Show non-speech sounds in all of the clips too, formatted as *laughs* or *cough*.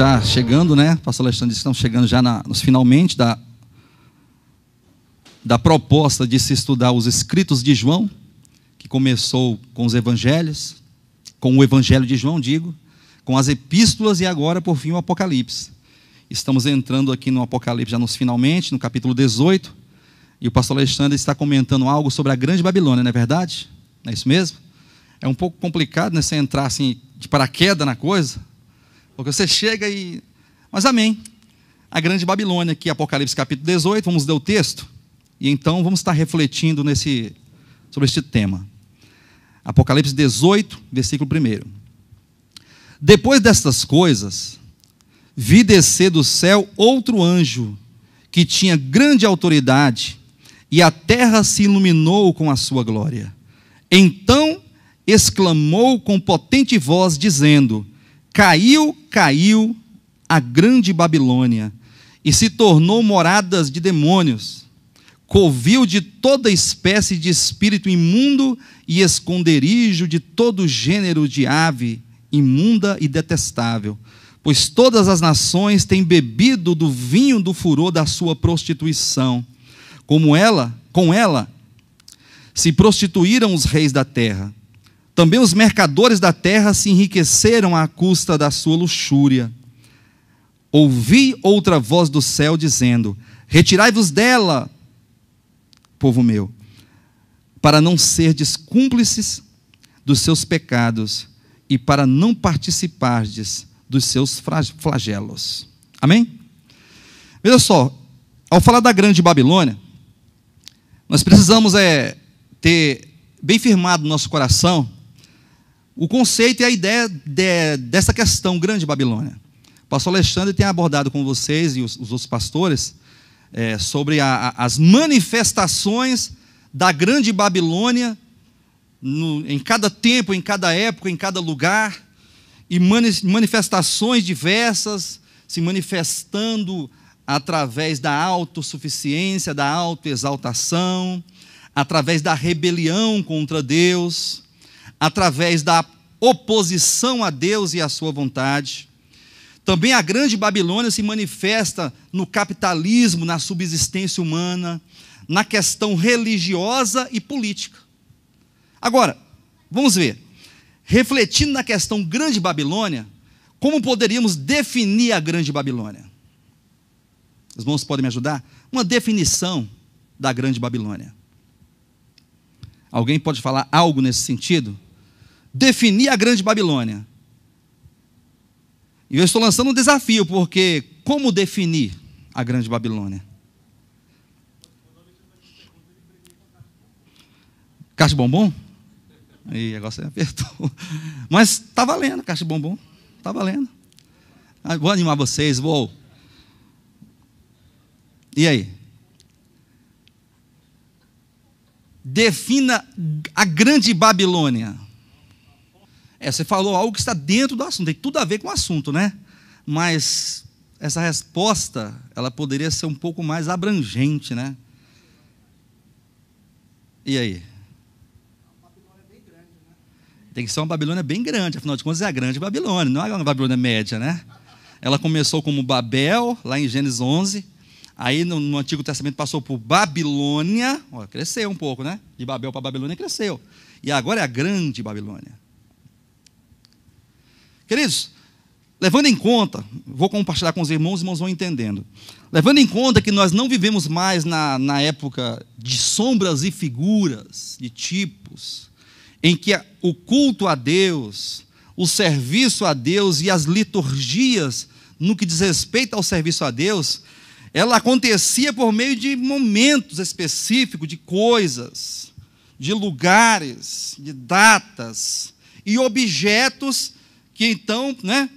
já chegando, né? O pastor Alexandre disse que estão chegando já na, nos finalmente da, da proposta de se estudar os escritos de João, que começou com os evangelhos, com o evangelho de João, digo, com as epístolas e agora, por fim, o Apocalipse. Estamos entrando aqui no Apocalipse já nos finalmente, no capítulo 18, e o pastor Alexandre está comentando algo sobre a grande Babilônia, não é verdade? Não é isso mesmo? É um pouco complicado, né, você entrar assim de paraquedas na coisa, porque você chega e. Mas amém. A grande Babilônia, aqui, Apocalipse capítulo 18, vamos ler o texto. E então vamos estar refletindo nesse, sobre este tema. Apocalipse 18, versículo 1. Depois destas coisas, vi descer do céu outro anjo, que tinha grande autoridade, e a terra se iluminou com a sua glória. Então exclamou com potente voz, dizendo: Caiu, caiu a grande Babilônia e se tornou moradas de demônios, covil de toda espécie de espírito imundo e esconderijo de todo gênero de ave imunda e detestável. Pois todas as nações têm bebido do vinho do furor da sua prostituição. Como ela, com ela se prostituíram os reis da terra. Também os mercadores da terra se enriqueceram à custa da sua luxúria. Ouvi outra voz do céu dizendo: Retirai-vos dela, povo meu, para não serdes cúmplices dos seus pecados e para não participardes dos seus flagelos. Amém? Veja só, ao falar da Grande Babilônia, nós precisamos é, ter bem firmado nosso coração o conceito e a ideia de, dessa questão grande Babilônia. O pastor Alexandre tem abordado com vocês e os, os outros pastores é, sobre a, a, as manifestações da grande Babilônia no, em cada tempo, em cada época, em cada lugar, e manifestações diversas se manifestando através da autossuficiência, da autoexaltação, através da rebelião contra Deus através da oposição a Deus e à sua vontade. Também a grande Babilônia se manifesta no capitalismo, na subsistência humana, na questão religiosa e política. Agora, vamos ver. Refletindo na questão Grande Babilônia, como poderíamos definir a Grande Babilônia? Os irmãos podem me ajudar? Uma definição da Grande Babilônia. Alguém pode falar algo nesse sentido? definir a grande Babilônia. E eu estou lançando um desafio, porque como definir a grande Babilônia? Caixa de bombom? E agora você apertou. *laughs* Mas está valendo, caixa de bombom. Está valendo. Ah, vou animar vocês, vou. E aí? Defina a grande Babilônia. É, você falou algo que está dentro do assunto, tem tudo a ver com o assunto, né? Mas essa resposta, ela poderia ser um pouco mais abrangente, né? E aí? Tem que ser uma Babilônia bem grande, afinal de contas é a grande Babilônia, não é uma Babilônia média, né? Ela começou como Babel, lá em Gênesis 11, aí no, no Antigo Testamento passou por Babilônia, ó, cresceu um pouco, né? De Babel para Babilônia cresceu. E agora é a grande Babilônia. Queridos, levando em conta, vou compartilhar com os irmãos, os irmãos vão entendendo. Levando em conta que nós não vivemos mais na, na época de sombras e figuras, de tipos, em que a, o culto a Deus, o serviço a Deus e as liturgias no que diz respeito ao serviço a Deus, ela acontecia por meio de momentos específicos, de coisas, de lugares, de datas e objetos que então, né,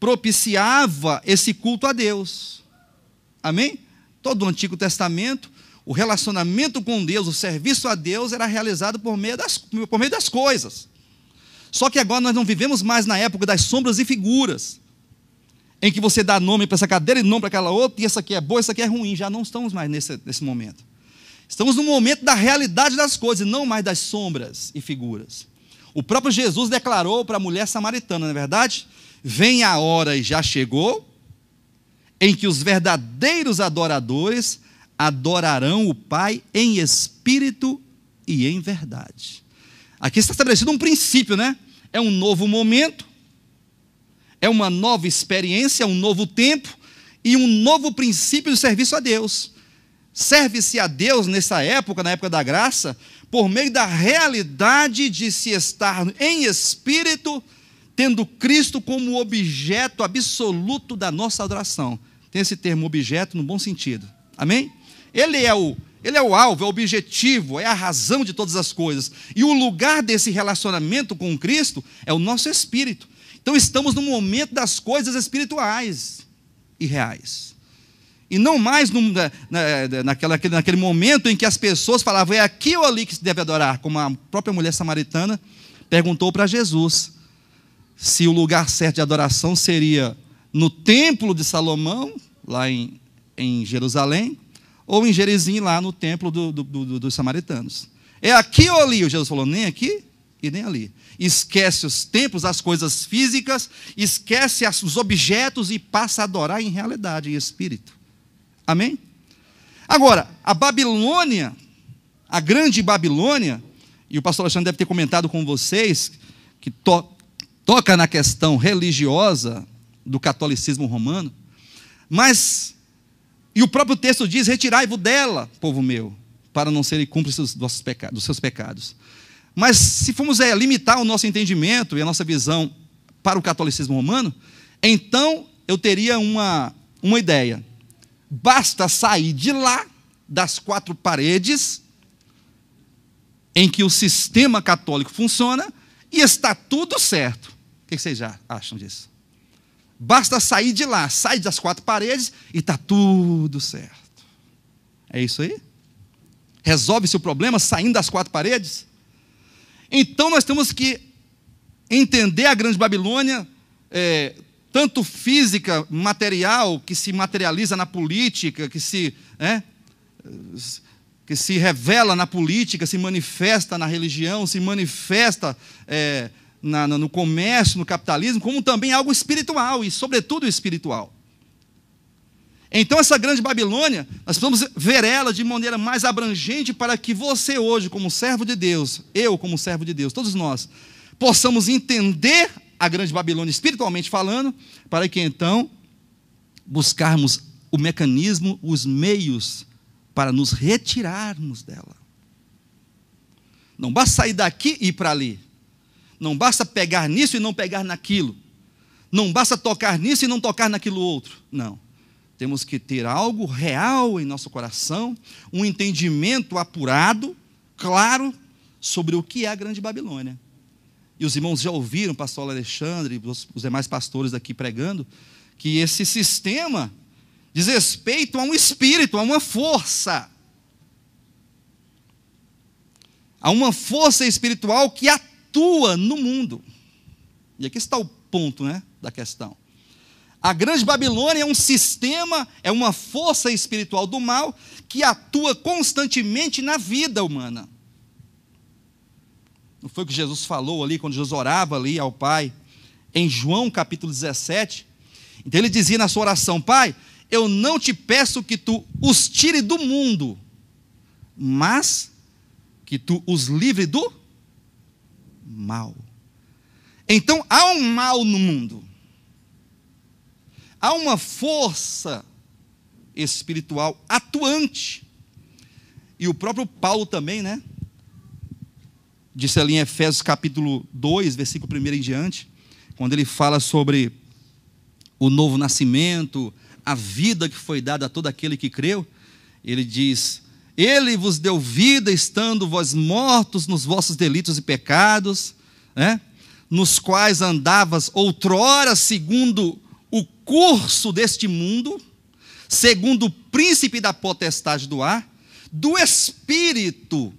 propiciava esse culto a Deus. Amém? Todo o Antigo Testamento, o relacionamento com Deus, o serviço a Deus era realizado por meio das, por meio das coisas. Só que agora nós não vivemos mais na época das sombras e figuras, em que você dá nome para essa cadeira e nome para aquela outra, e essa aqui é boa, essa aqui é ruim. Já não estamos mais nesse, nesse momento. Estamos no momento da realidade das coisas, não mais das sombras e figuras. O próprio Jesus declarou para a mulher samaritana, não é verdade? Vem a hora e já chegou em que os verdadeiros adoradores adorarão o Pai em espírito e em verdade. Aqui está estabelecido um princípio, né? É um novo momento, é uma nova experiência, é um novo tempo e um novo princípio de serviço a Deus. Serve-se a Deus nessa época, na época da graça, por meio da realidade de se estar em espírito, tendo Cristo como objeto absoluto da nossa adoração. Tem esse termo objeto no bom sentido. Amém? Ele é o ele é o alvo, é o objetivo, é a razão de todas as coisas. E o lugar desse relacionamento com Cristo é o nosso espírito. Então estamos no momento das coisas espirituais e reais. E não mais num, na, naquela, naquele momento em que as pessoas falavam, é aqui ou ali que se deve adorar, como a própria mulher samaritana perguntou para Jesus se o lugar certo de adoração seria no templo de Salomão, lá em, em Jerusalém, ou em Gerizim, lá no templo do, do, do, dos samaritanos. É aqui ou ali? O Jesus falou, nem aqui e nem ali. Esquece os templos, as coisas físicas, esquece os objetos e passa a adorar em realidade, em espírito. Amém? Agora, a Babilônia, a grande Babilônia, e o pastor Alexandre deve ter comentado com vocês, que to toca na questão religiosa do catolicismo romano, mas, e o próprio texto diz: retirai-vos dela, povo meu, para não serem cúmplices dos, dos seus pecados. Mas se formos é, limitar o nosso entendimento e a nossa visão para o catolicismo romano, então eu teria uma, uma ideia. Basta sair de lá, das quatro paredes, em que o sistema católico funciona, e está tudo certo. O que vocês já acham disso? Basta sair de lá, sai das quatro paredes e está tudo certo. É isso aí? Resolve-se o problema saindo das quatro paredes? Então nós temos que entender a Grande Babilônia é, tanto física, material, que se materializa na política, que se, é, que se revela na política, se manifesta na religião, se manifesta é, na, no comércio, no capitalismo, como também algo espiritual, e sobretudo espiritual. Então, essa grande Babilônia, nós precisamos ver ela de maneira mais abrangente para que você, hoje, como servo de Deus, eu, como servo de Deus, todos nós, possamos entender a grande Babilônia espiritualmente falando, para que então buscarmos o mecanismo, os meios para nos retirarmos dela. Não basta sair daqui e ir para ali. Não basta pegar nisso e não pegar naquilo. Não basta tocar nisso e não tocar naquilo outro. Não. Temos que ter algo real em nosso coração, um entendimento apurado, claro, sobre o que é a Grande Babilônia e os irmãos já ouviram o pastor Alexandre e os demais pastores aqui pregando, que esse sistema diz respeito a um espírito, a uma força. Há uma força espiritual que atua no mundo. E aqui está o ponto né, da questão. A Grande Babilônia é um sistema, é uma força espiritual do mal que atua constantemente na vida humana. Não foi o que Jesus falou ali quando Jesus orava ali ao Pai em João capítulo 17? Então ele dizia na sua oração: Pai, eu não te peço que tu os tire do mundo, mas que tu os livre do mal. Então há um mal no mundo. Há uma força espiritual atuante. E o próprio Paulo também, né? disse ali em Efésios capítulo 2, versículo 1 em diante, quando ele fala sobre o novo nascimento, a vida que foi dada a todo aquele que creu, ele diz: Ele vos deu vida estando vós mortos nos vossos delitos e pecados, né? nos quais andavas outrora segundo o curso deste mundo, segundo o príncipe da potestade do ar, do espírito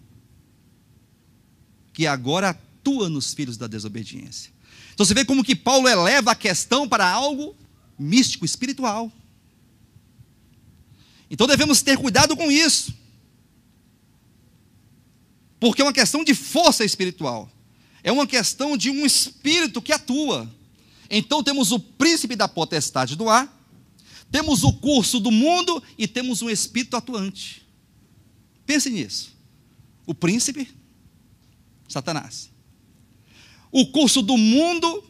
que agora atua nos filhos da desobediência. Então você vê como que Paulo eleva a questão para algo místico, espiritual. Então devemos ter cuidado com isso. Porque é uma questão de força espiritual. É uma questão de um espírito que atua. Então temos o príncipe da potestade do ar, temos o curso do mundo e temos um espírito atuante. Pense nisso. O príncipe Satanás. O curso do mundo,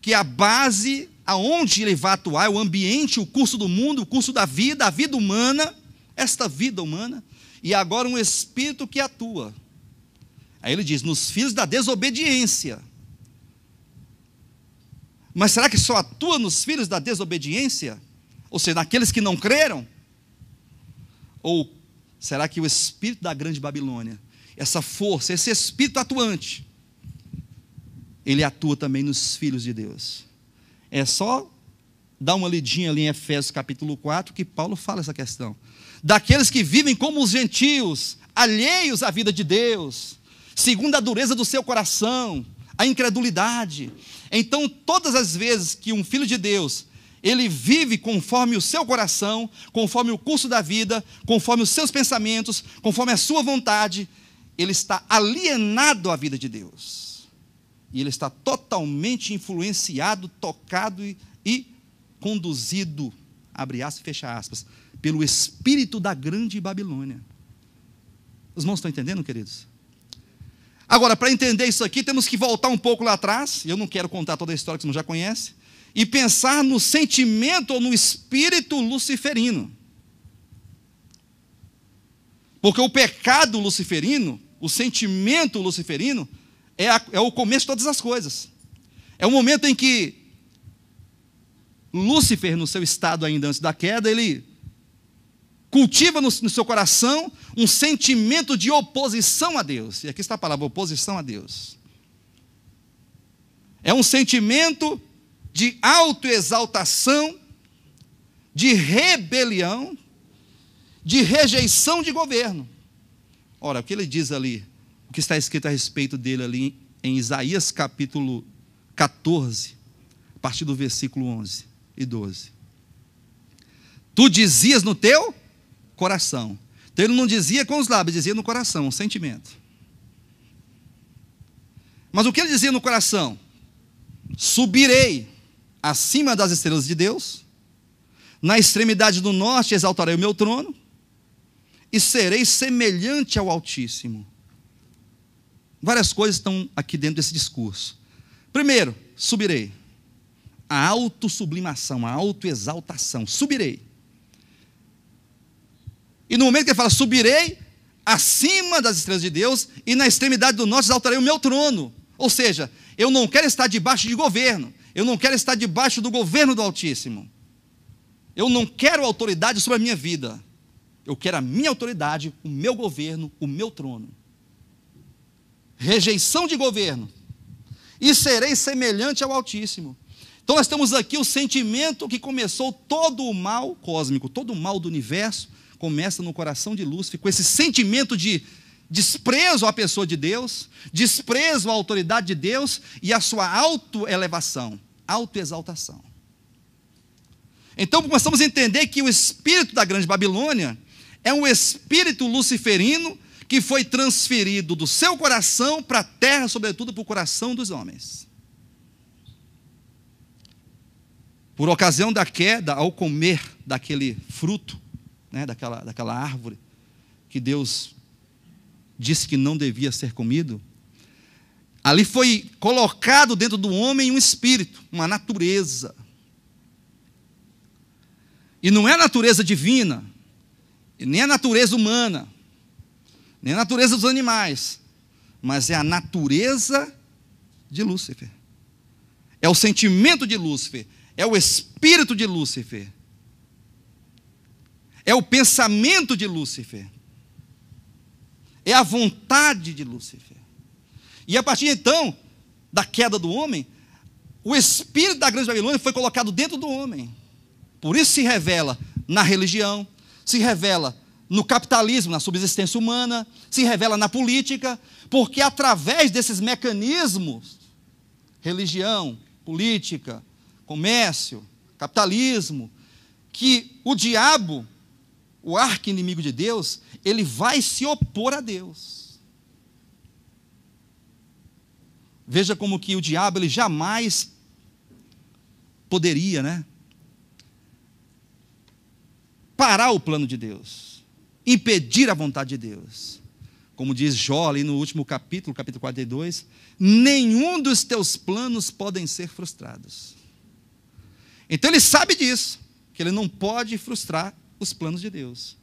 que é a base aonde ele vai atuar, é o ambiente, o curso do mundo, o curso da vida, a vida humana, esta vida humana, e agora um espírito que atua. Aí ele diz: nos filhos da desobediência. Mas será que só atua nos filhos da desobediência? Ou seja, naqueles que não creram? Ou será que o espírito da grande Babilônia essa força, esse espírito atuante, ele atua também nos filhos de Deus. É só dar uma lidinha ali em Efésios capítulo 4 que Paulo fala essa questão. Daqueles que vivem como os gentios, alheios à vida de Deus, segundo a dureza do seu coração, a incredulidade. Então, todas as vezes que um filho de Deus ele vive conforme o seu coração, conforme o curso da vida, conforme os seus pensamentos, conforme a sua vontade, ele está alienado à vida de Deus. E ele está totalmente influenciado, tocado e, e conduzido, abre aspas e fecha aspas, pelo espírito da grande Babilônia. Os irmãos estão entendendo, queridos? Agora, para entender isso aqui, temos que voltar um pouco lá atrás, eu não quero contar toda a história que você já conhece, e pensar no sentimento ou no espírito luciferino. Porque o pecado luciferino o sentimento luciferino é, a, é o começo de todas as coisas. É o momento em que Lúcifer, no seu estado ainda antes da queda, ele cultiva no, no, seu coração um sentimento de oposição a Deus. E aqui está a palavra oposição a Deus. É um sentimento de autoexaltação, de rebelião, de rejeição de governo. Ora, o que ele diz ali, o que está escrito a respeito dele ali em Isaías capítulo 14, a partir do versículo 11 e 12. Tu dizias no teu coração. Então ele não dizia com os lábios, dizia no coração, um sentimento. Mas o que ele dizia no coração? Subirei acima das estrelas de Deus, na extremidade do norte exaltarei o meu trono, e serei semelhante ao Altíssimo. Várias coisas estão aqui dentro desse discurso. Primeiro, subirei. A autossublimação, a autoexaltação. Subirei. E no momento que ele fala, subirei acima das estrelas de Deus, e na extremidade do norte exaltarei o meu trono. Ou seja, eu não quero estar debaixo de governo. Eu não quero estar debaixo do governo do Altíssimo. Eu não quero autoridade sobre a minha vida. Eu quero a minha autoridade, o meu governo, o meu trono. Rejeição de governo. E serei semelhante ao Altíssimo. Então nós temos aqui o sentimento que começou todo o mal cósmico, todo o mal do universo, começa no coração de Lúcifer, com esse sentimento de desprezo à pessoa de Deus, desprezo à autoridade de Deus e à sua autoelevação, autoexaltação. Então começamos a entender que o espírito da grande Babilônia é um espírito luciferino que foi transferido do seu coração para a terra, sobretudo para o coração dos homens. Por ocasião da queda, ao comer daquele fruto, né, daquela, daquela árvore, que Deus disse que não devia ser comido, ali foi colocado dentro do homem um espírito, uma natureza. E não é natureza divina, nem a natureza humana, nem a natureza dos animais, mas é a natureza de Lúcifer. É o sentimento de Lúcifer, é o espírito de Lúcifer, é o pensamento de Lúcifer, é a vontade de Lúcifer. E a partir então da queda do homem, o espírito da grande Babilônia foi colocado dentro do homem. Por isso se revela na religião, se revela no capitalismo, na subsistência humana, se revela na política, porque através desses mecanismos religião, política, comércio, capitalismo que o diabo, o arqui-inimigo de Deus, ele vai se opor a Deus. Veja como que o diabo ele jamais poderia, né, parar o plano de Deus, impedir a vontade de Deus. Como diz Jó ali no último capítulo, capítulo 42, nenhum dos teus planos podem ser frustrados. Então ele sabe disso, que ele não pode frustrar os planos de Deus.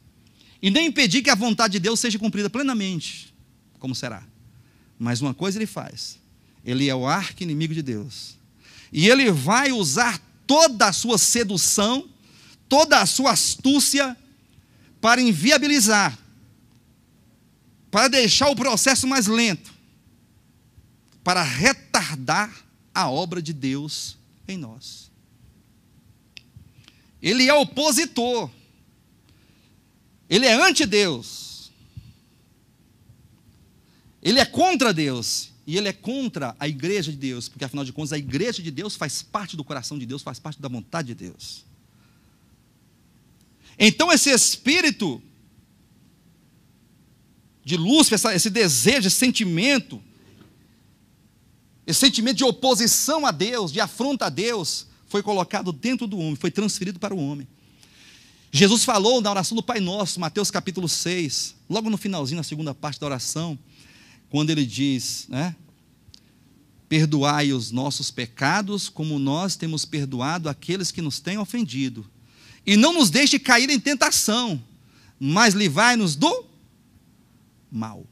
E nem impedir que a vontade de Deus seja cumprida plenamente, como será. Mas uma coisa ele faz: ele é o arco inimigo de Deus. E ele vai usar toda a sua sedução toda a sua astúcia para inviabilizar, para deixar o processo mais lento, para retardar a obra de Deus em nós. Ele é opositor, ele é anti-Deus, ele é contra Deus e ele é contra a igreja de Deus, porque afinal de contas a igreja de Deus faz parte do coração de Deus, faz parte da vontade de Deus. Então, esse espírito de luz, essa, esse desejo, esse sentimento, esse sentimento de oposição a Deus, de afronta a Deus, foi colocado dentro do homem, foi transferido para o homem. Jesus falou na oração do Pai Nosso, Mateus capítulo 6, logo no finalzinho, na segunda parte da oração, quando ele diz, né? Perdoai os nossos pecados, como nós temos perdoado aqueles que nos têm ofendido, e não nos deixe cair em tentação, mas livrai-nos do mal.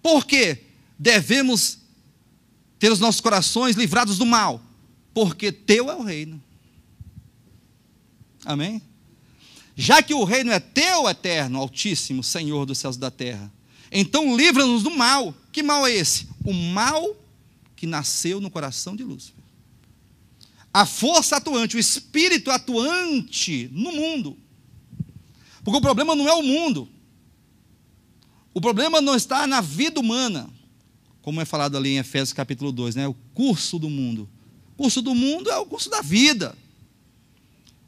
Porque devemos ter os nossos corações livrados do mal? Porque teu é o reino. Amém? Já que o reino é teu, eterno, Altíssimo, Senhor dos céus e da terra. Então livra-nos do mal. Que mal é esse? O mal que nasceu no coração de Lúcifer a força atuante, o espírito atuante no mundo. Porque o problema não é o mundo. O problema não está na vida humana, como é falado ali em Efésios capítulo 2, né? O curso do mundo. O curso do mundo é o curso da vida.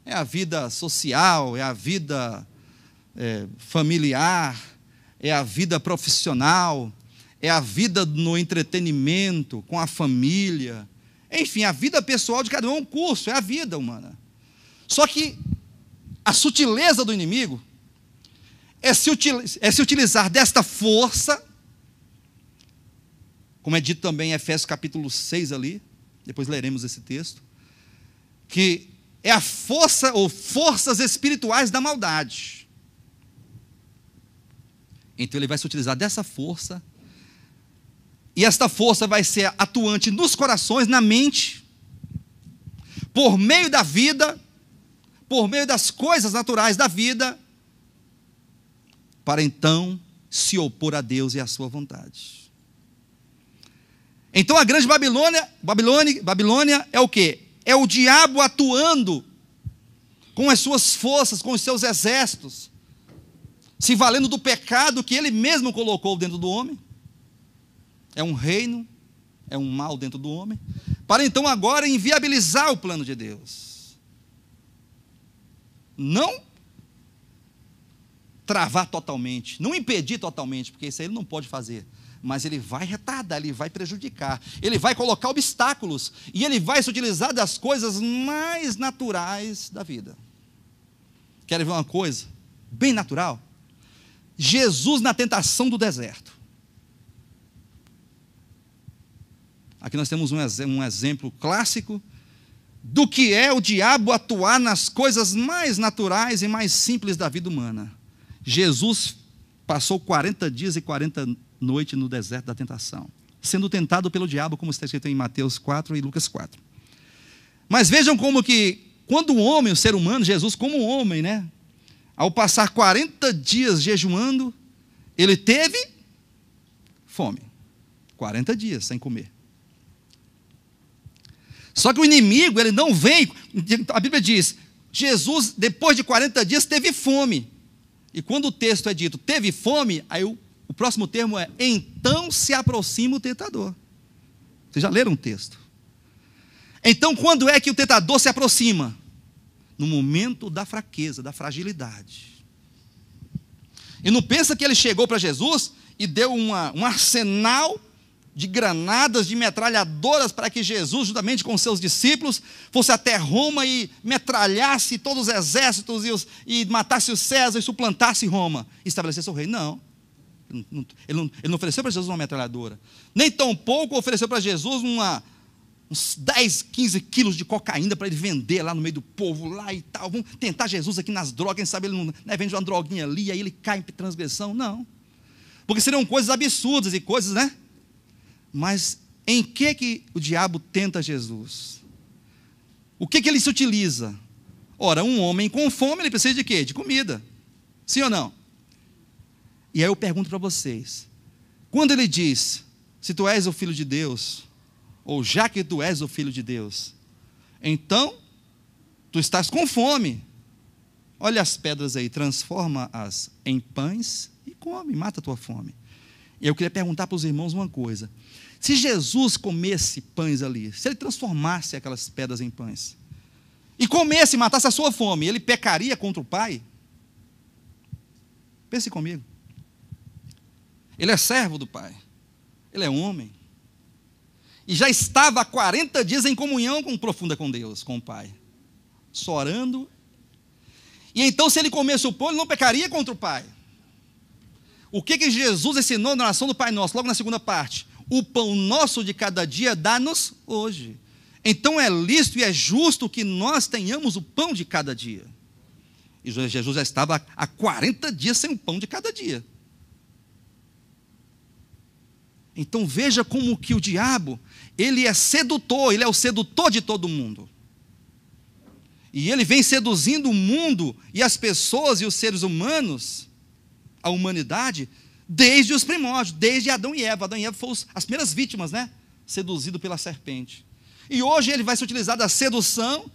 É a vida social, é a vida é, familiar, é a vida profissional, é a vida no entretenimento, com a família, enfim, a vida pessoal de cada um é um curso, é a vida humana. Só que a sutileza do inimigo é se, utilizar, é se utilizar desta força, como é dito também em Efésios capítulo 6 ali, depois leremos esse texto, que é a força ou forças espirituais da maldade. Então ele vai se utilizar dessa força e esta força vai ser atuante nos corações, na mente, por meio da vida, por meio das coisas naturais da vida, para então se opor a Deus e à sua vontade. Então a grande Babilônia, Babilônia, Babilônia é o que? É o diabo atuando com as suas forças, com os seus exércitos, se valendo do pecado que ele mesmo colocou dentro do homem, é um reino, é um mal dentro do homem, para então agora inviabilizar o plano de Deus. Não travar totalmente, não impedir totalmente, porque isso aí ele não pode fazer. Mas ele vai retardar, ele vai prejudicar, ele vai colocar obstáculos e ele vai se utilizar das coisas mais naturais da vida. Querem ver uma coisa bem natural? Jesus na tentação do deserto. Aqui nós temos um, um exemplo clássico do que é o diabo atuar nas coisas mais naturais e mais simples da vida humana. Jesus passou 40 dias e 40 noites no deserto da tentação, sendo tentado pelo diabo, como está escrito em Mateus 4 e Lucas 4. Mas vejam como que, quando o homem, o ser humano, Jesus, como homem, né? Ao passar 40 dias jejuando, ele teve fome. 40 dias sem comer. Só que o inimigo, ele não vem. A Bíblia diz: Jesus, depois de 40 dias, teve fome. E quando o texto é dito teve fome, aí o, o próximo termo é então se aproxima o tentador. Vocês já leram o texto? Então, quando é que o tentador se aproxima? No momento da fraqueza, da fragilidade. E não pensa que ele chegou para Jesus e deu uma, um arsenal de granadas, de metralhadoras, para que Jesus, juntamente com seus discípulos, fosse até Roma e metralhasse todos os exércitos e, os, e matasse o César e suplantasse Roma e estabelecesse o rei. Não. Ele não, ele não ofereceu para Jesus uma metralhadora. Nem tampouco ofereceu para Jesus uma, uns 10, 15 quilos de cocaína para ele vender lá no meio do povo, lá e tal. Vamos tentar Jesus aqui nas drogas, quem sabe ele não né, vende uma droguinha ali, aí ele cai em transgressão. Não. Porque seriam coisas absurdas e coisas, né? Mas em que, que o diabo tenta Jesus? O que, que ele se utiliza? Ora, um homem com fome, ele precisa de quê? De comida. Sim ou não? E aí eu pergunto para vocês: quando ele diz, se tu és o filho de Deus, ou já que tu és o filho de Deus, então tu estás com fome. Olha as pedras aí, transforma-as em pães e come, mata a tua fome. E eu queria perguntar para os irmãos uma coisa: se Jesus comesse pães ali, se ele transformasse aquelas pedras em pães, e comesse e matasse a sua fome, ele pecaria contra o Pai? Pense comigo. Ele é servo do Pai, ele é homem. E já estava há 40 dias em comunhão com, profunda com Deus, com o Pai, só orando. E então, se ele comesse o pão, ele não pecaria contra o Pai. O que, que Jesus ensinou na oração do Pai Nosso, logo na segunda parte? O pão nosso de cada dia dá-nos hoje. Então é lícito e é justo que nós tenhamos o pão de cada dia. E Jesus já estava há 40 dias sem o pão de cada dia. Então veja como que o diabo, ele é sedutor, ele é o sedutor de todo mundo. E ele vem seduzindo o mundo e as pessoas e os seres humanos, a humanidade, desde os primórdios, desde Adão e Eva. Adão e Eva foram as primeiras vítimas, né? Seduzido pela serpente. E hoje ele vai se utilizar da sedução,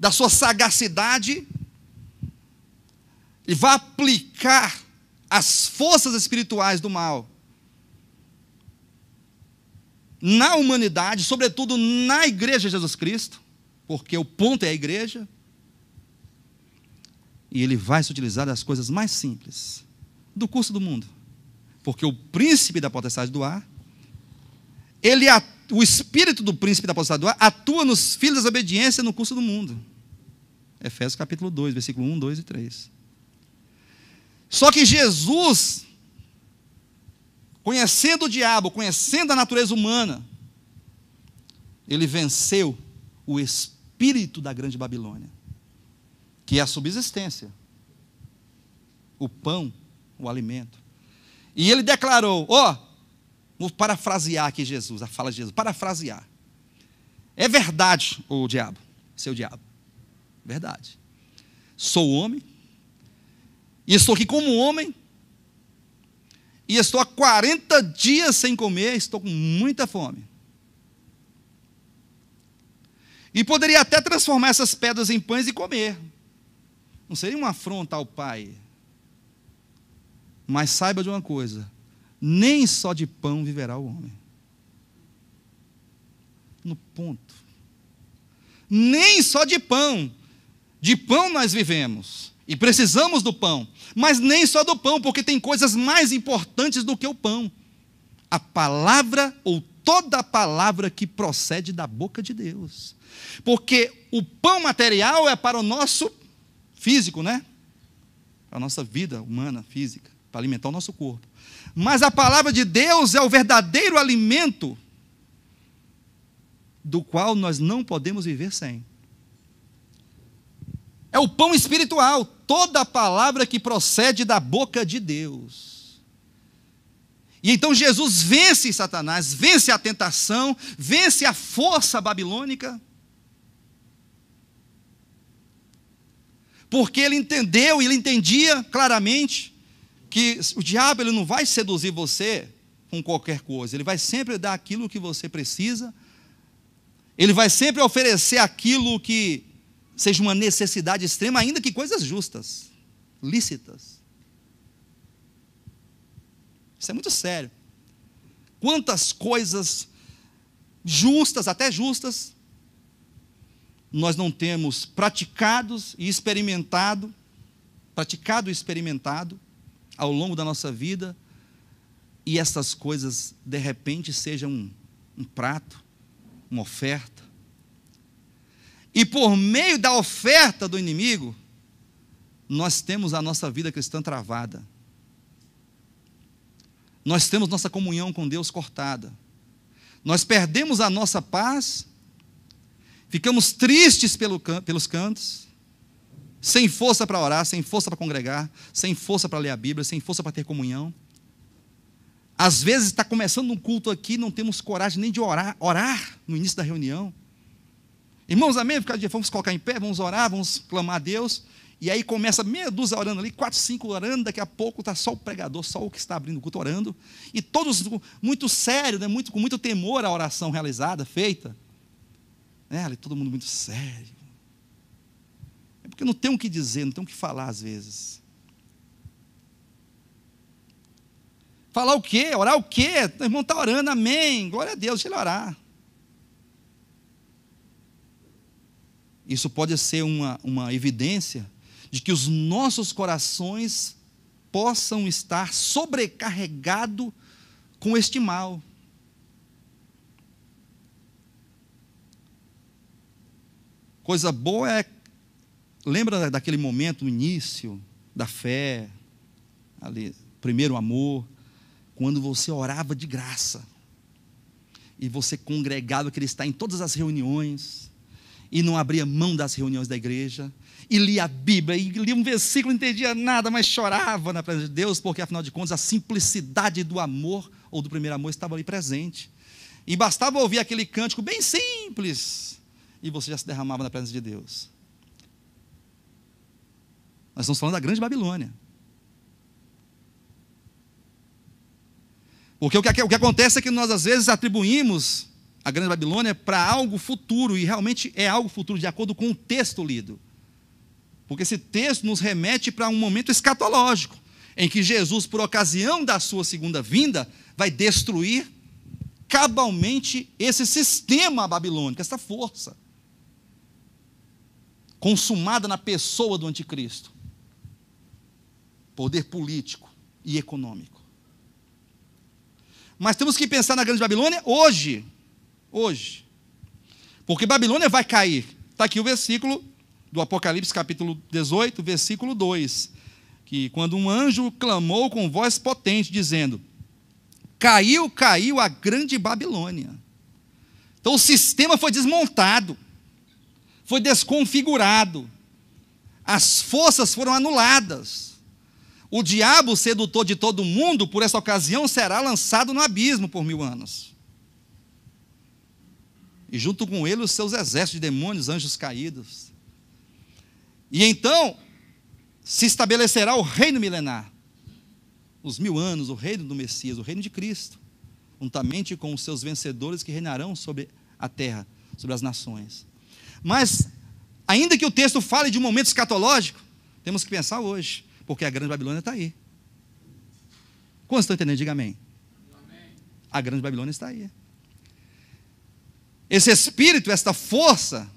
da sua sagacidade, e vai aplicar as forças espirituais do mal na humanidade, sobretudo na igreja de Jesus Cristo, porque o ponto é a igreja, e ele vai se utilizar das coisas mais simples do curso do mundo. Porque o príncipe da potestade do ar, ele o espírito do príncipe da potestade do ar atua nos filhos da desobediência no curso do mundo. Efésios capítulo 2, versículo 1, 2 e 3. Só que Jesus, conhecendo o diabo, conhecendo a natureza humana, ele venceu o espírito da grande Babilônia, que é a subsistência, o pão o alimento. E ele declarou: ó, oh, vou parafrasear aqui Jesus, a fala de Jesus, parafrasear. É verdade, o diabo, seu diabo. Verdade. Sou homem, e estou aqui como homem, e estou há 40 dias sem comer, estou com muita fome. E poderia até transformar essas pedras em pães e comer. Não seria uma afronta ao Pai mas saiba de uma coisa: nem só de pão viverá o homem. No ponto. Nem só de pão. De pão nós vivemos. E precisamos do pão. Mas nem só do pão, porque tem coisas mais importantes do que o pão. A palavra ou toda a palavra que procede da boca de Deus. Porque o pão material é para o nosso físico, né? Para a nossa vida humana, física para alimentar o nosso corpo. Mas a palavra de Deus é o verdadeiro alimento do qual nós não podemos viver sem. É o pão espiritual, toda a palavra que procede da boca de Deus. E então Jesus vence Satanás, vence a tentação, vence a força babilônica. Porque ele entendeu, ele entendia claramente que o diabo ele não vai seduzir você com qualquer coisa, ele vai sempre dar aquilo que você precisa, ele vai sempre oferecer aquilo que seja uma necessidade extrema, ainda que coisas justas, lícitas. Isso é muito sério. Quantas coisas justas, até justas, nós não temos praticados e experimentado, praticado e experimentado, ao longo da nossa vida e essas coisas de repente sejam um, um prato, uma oferta. E por meio da oferta do inimigo, nós temos a nossa vida cristã travada. Nós temos nossa comunhão com Deus cortada. Nós perdemos a nossa paz, ficamos tristes pelo, pelos cantos, sem força para orar, sem força para congregar, sem força para ler a Bíblia, sem força para ter comunhão. Às vezes está começando um culto aqui, não temos coragem nem de orar, orar no início da reunião. Irmãos, amém? vamos colocar em pé, vamos orar, vamos clamar a Deus. E aí começa meia dúzia orando ali, quatro, cinco orando, daqui a pouco está só o pregador, só o que está abrindo o culto orando. E todos muito sério, né? muito, com muito temor à oração realizada, feita. É, ali todo mundo muito sério. É porque não tem o que dizer, não tem o que falar às vezes. Falar o quê? Orar o quê? Meu irmão está orando, amém. Glória a Deus, deixa ele orar. Isso pode ser uma, uma evidência de que os nossos corações possam estar sobrecarregados com este mal. Coisa boa é lembra daquele momento, o início da fé, ali, primeiro amor, quando você orava de graça e você congregava, que ele está em todas as reuniões e não abria mão das reuniões da igreja e lia a Bíblia e lia um versículo, não entendia nada, mas chorava na presença de Deus, porque afinal de contas a simplicidade do amor ou do primeiro amor estava ali presente. E bastava ouvir aquele cântico bem simples e você já se derramava na presença de Deus. Nós estamos falando da grande Babilônia. Porque o que, o que acontece é que nós, às vezes, atribuímos a grande Babilônia para algo futuro, e realmente é algo futuro, de acordo com o texto lido. Porque esse texto nos remete para um momento escatológico, em que Jesus, por ocasião da sua segunda vinda, vai destruir cabalmente esse sistema babilônico, essa força, consumada na pessoa do anticristo poder político e econômico. Mas temos que pensar na Grande Babilônia hoje. Hoje. Porque Babilônia vai cair. Está aqui o versículo do Apocalipse, capítulo 18, versículo 2. Que quando um anjo clamou com voz potente, dizendo: Caiu, caiu a Grande Babilônia. Então o sistema foi desmontado, foi desconfigurado, as forças foram anuladas. O diabo, sedutor de todo mundo, por essa ocasião será lançado no abismo por mil anos. E junto com ele os seus exércitos de demônios, anjos caídos. E então se estabelecerá o reino milenar. Os mil anos, o reino do Messias, o reino de Cristo, juntamente com os seus vencedores que reinarão sobre a terra, sobre as nações. Mas, ainda que o texto fale de um momento escatológico, temos que pensar hoje. Porque a grande Babilônia está aí. Quantos estão entendendo? Diga amém. A grande Babilônia está aí. Esse espírito, esta força,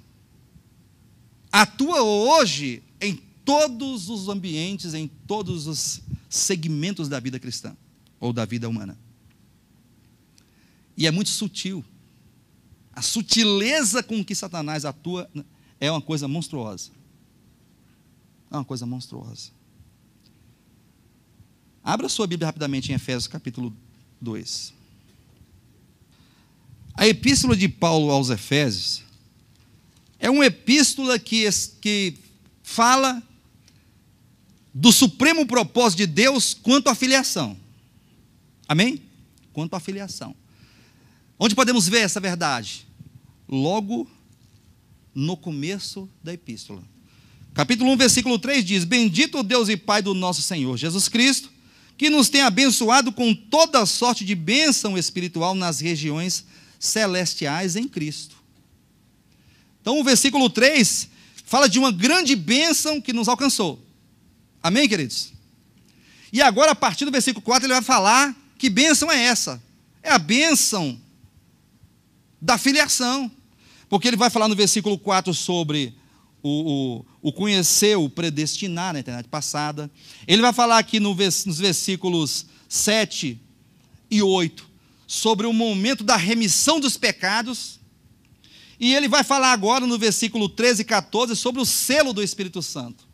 atua hoje em todos os ambientes, em todos os segmentos da vida cristã ou da vida humana. E é muito sutil. A sutileza com que Satanás atua é uma coisa monstruosa. É uma coisa monstruosa. Abra sua Bíblia rapidamente em Efésios capítulo 2. A epístola de Paulo aos Efésios é uma epístola que, que fala do supremo propósito de Deus quanto à filiação. Amém? Quanto à filiação. Onde podemos ver essa verdade? Logo no começo da epístola. Capítulo 1, versículo 3 diz: Bendito o Deus e Pai do nosso Senhor Jesus Cristo que nos tem abençoado com toda sorte de bênção espiritual nas regiões celestiais em Cristo. Então, o versículo 3 fala de uma grande bênção que nos alcançou. Amém, queridos? E agora, a partir do versículo 4, ele vai falar que bênção é essa. É a bênção da filiação. Porque ele vai falar no versículo 4 sobre o, o, o conhecer, o predestinar na eternidade passada. Ele vai falar aqui no, nos versículos 7 e 8 sobre o momento da remissão dos pecados. E ele vai falar agora no versículo 13 e 14 sobre o selo do Espírito Santo.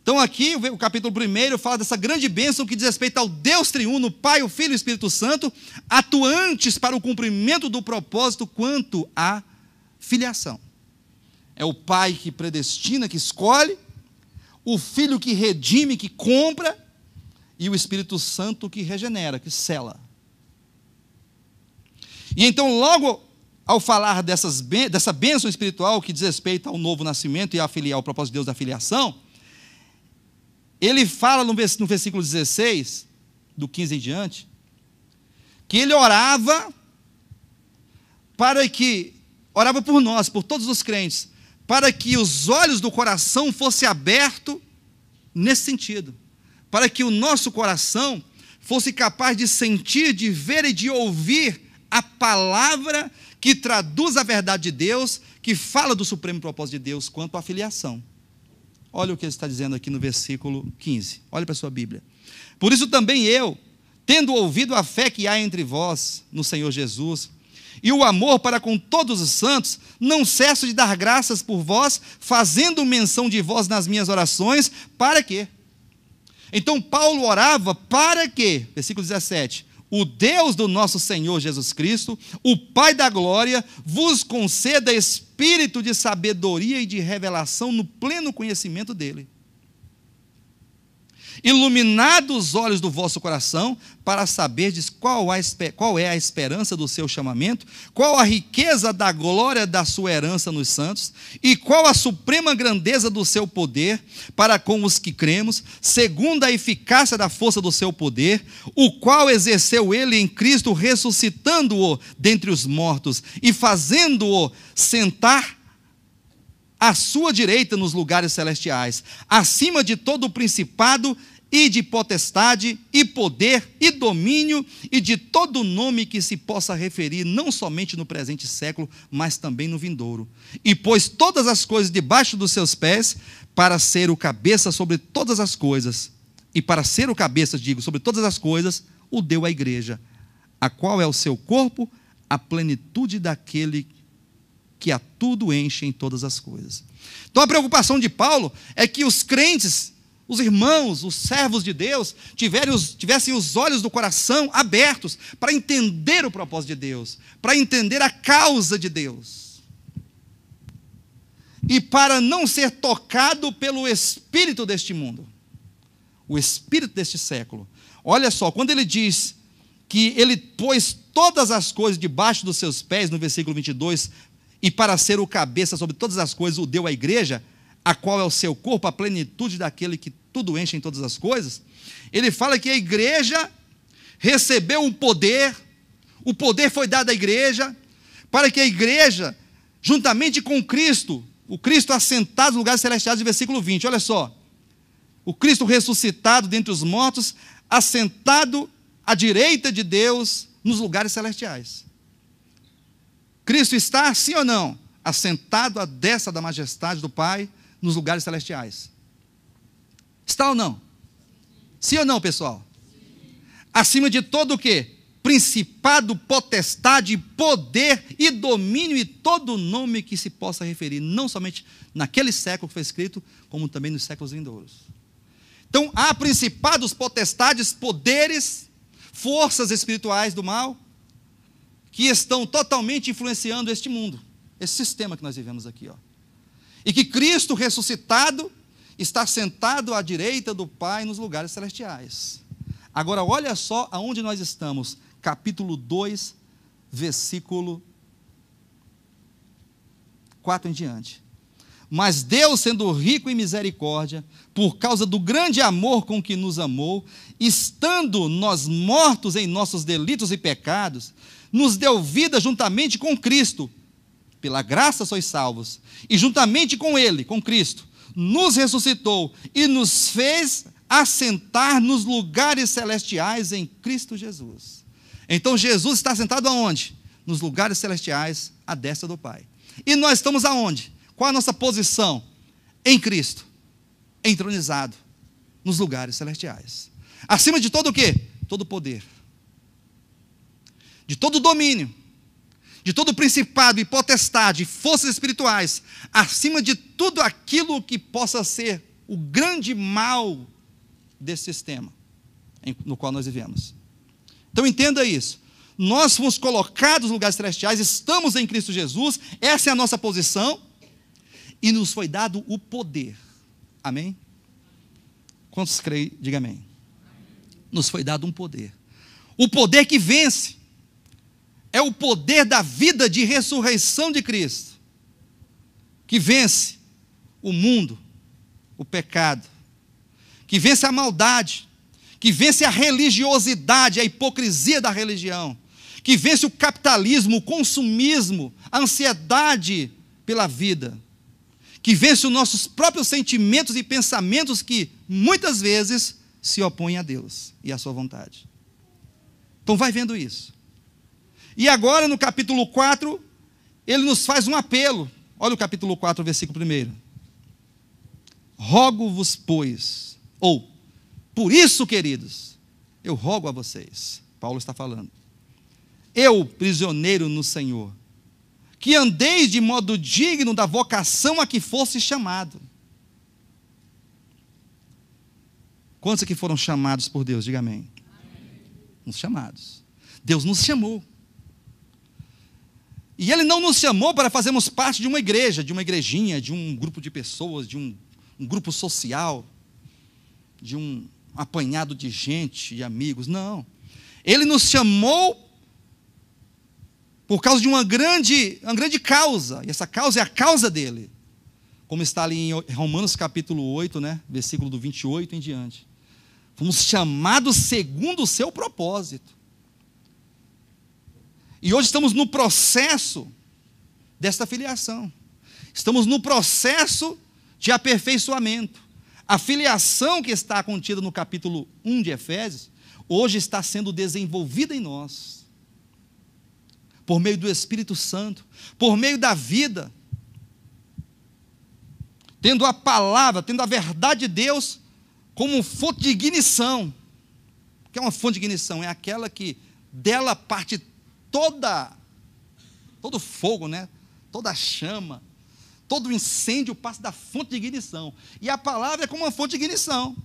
Então, aqui, o capítulo 1 fala dessa grande bênção que diz respeito ao Deus triuno, Pai, o Filho e o Espírito Santo, atuantes para o cumprimento do propósito quanto à filiação. É o pai que predestina, que escolhe, o filho que redime, que compra, e o Espírito Santo que regenera, que sela. E então, logo ao falar dessas, dessa bênção espiritual que diz respeito ao novo nascimento e ao propósito de Deus da filiação, ele fala no versículo 16, do 15 em diante, que ele orava para que, orava por nós, por todos os crentes, para que os olhos do coração fossem abertos nesse sentido, para que o nosso coração fosse capaz de sentir, de ver e de ouvir a palavra que traduz a verdade de Deus, que fala do supremo propósito de Deus quanto à filiação. Olha o que ele está dizendo aqui no versículo 15. Olha para a sua Bíblia. Por isso também eu, tendo ouvido a fé que há entre vós no Senhor Jesus e o amor para com todos os santos, não cesso de dar graças por vós, fazendo menção de vós nas minhas orações, para quê? Então Paulo orava para que, versículo 17, o Deus do nosso Senhor Jesus Cristo, o Pai da glória, vos conceda espírito de sabedoria e de revelação no pleno conhecimento dele iluminado os olhos do vosso coração, para saberdes qual, qual é a esperança do seu chamamento, qual a riqueza da glória da sua herança nos santos, e qual a suprema grandeza do seu poder para com os que cremos, segundo a eficácia da força do seu poder, o qual exerceu ele em Cristo, ressuscitando-o dentre os mortos e fazendo-o sentar à sua direita nos lugares celestiais, acima de todo o principado e de potestade e poder e domínio e de todo nome que se possa referir, não somente no presente século, mas também no vindouro. E pôs todas as coisas debaixo dos seus pés, para ser o cabeça sobre todas as coisas. E para ser o cabeça, digo, sobre todas as coisas, o deu à igreja, a qual é o seu corpo, a plenitude daquele que a tudo enche em todas as coisas. Então a preocupação de Paulo é que os crentes, os irmãos, os servos de Deus, tivessem os olhos do coração abertos para entender o propósito de Deus, para entender a causa de Deus. E para não ser tocado pelo espírito deste mundo, o espírito deste século. Olha só, quando ele diz que ele pôs todas as coisas debaixo dos seus pés, no versículo 22, e para ser o cabeça sobre todas as coisas, o deu à é igreja, a qual é o seu corpo, a plenitude daquele que tudo enche em todas as coisas. Ele fala que a igreja recebeu um poder, o poder foi dado à igreja, para que a igreja, juntamente com Cristo, o Cristo assentado nos lugares celestiais, versículo 20, olha só. O Cristo ressuscitado dentre os mortos, assentado à direita de Deus nos lugares celestiais. Cristo está, sim ou não, assentado à destra da majestade do Pai nos lugares celestiais. Está ou não? Sim ou não, pessoal? Acima de todo o que? Principado, potestade, poder e domínio e todo nome que se possa referir, não somente naquele século que foi escrito, como também nos séculos vindouros. Então, há principados, potestades, poderes, forças espirituais do mal, que estão totalmente influenciando este mundo, esse sistema que nós vivemos aqui. Ó. E que Cristo ressuscitado está sentado à direita do Pai nos lugares celestiais. Agora, olha só aonde nós estamos, capítulo 2, versículo 4 em diante. Mas Deus, sendo rico em misericórdia, por causa do grande amor com que nos amou, estando nós mortos em nossos delitos e pecados, nos deu vida juntamente com Cristo. Pela graça sois salvos. E juntamente com Ele, com Cristo, nos ressuscitou e nos fez assentar nos lugares celestiais em Cristo Jesus. Então Jesus está sentado aonde? Nos lugares celestiais, à destra do Pai. E nós estamos aonde? Qual a nossa posição? Em Cristo, entronizado, nos lugares celestiais. Acima de todo o que? Todo poder de todo domínio, de todo principado e potestade, forças espirituais, acima de tudo aquilo que possa ser o grande mal desse sistema no qual nós vivemos. Então entenda isso. Nós fomos colocados nos lugares celestiais, estamos em Cristo Jesus, essa é a nossa posição, e nos foi dado o poder. Amém? Quantos creem, diga amém. Nos foi dado um poder. O poder que vence é o poder da vida de ressurreição de Cristo que vence o mundo, o pecado, que vence a maldade, que vence a religiosidade, a hipocrisia da religião, que vence o capitalismo, o consumismo, a ansiedade pela vida, que vence os nossos próprios sentimentos e pensamentos que muitas vezes se opõem a Deus e à sua vontade. Então vai vendo isso. E agora, no capítulo 4, ele nos faz um apelo. Olha o capítulo 4, versículo 1. Rogo-vos, pois, ou por isso, queridos, eu rogo a vocês, Paulo está falando, eu, prisioneiro no Senhor, que andeis de modo digno da vocação a que fosse chamado. Quantos que foram chamados por Deus? Diga amém. amém. chamados. Deus nos chamou. E ele não nos chamou para fazermos parte de uma igreja, de uma igrejinha, de um grupo de pessoas, de um, um grupo social, de um apanhado de gente e amigos. Não. Ele nos chamou por causa de uma grande, uma grande causa, e essa causa é a causa dele, como está ali em Romanos capítulo 8, né, versículo do 28 em diante. Fomos chamados segundo o seu propósito. E hoje estamos no processo desta filiação. Estamos no processo de aperfeiçoamento. A filiação que está contida no capítulo 1 de Efésios, hoje está sendo desenvolvida em nós. Por meio do Espírito Santo, por meio da vida, tendo a palavra, tendo a verdade de Deus como fonte de ignição. O que é uma fonte de ignição? É aquela que dela parte toda todo fogo, né? Toda chama, todo incêndio passa da fonte de ignição. E a palavra é como uma fonte de ignição,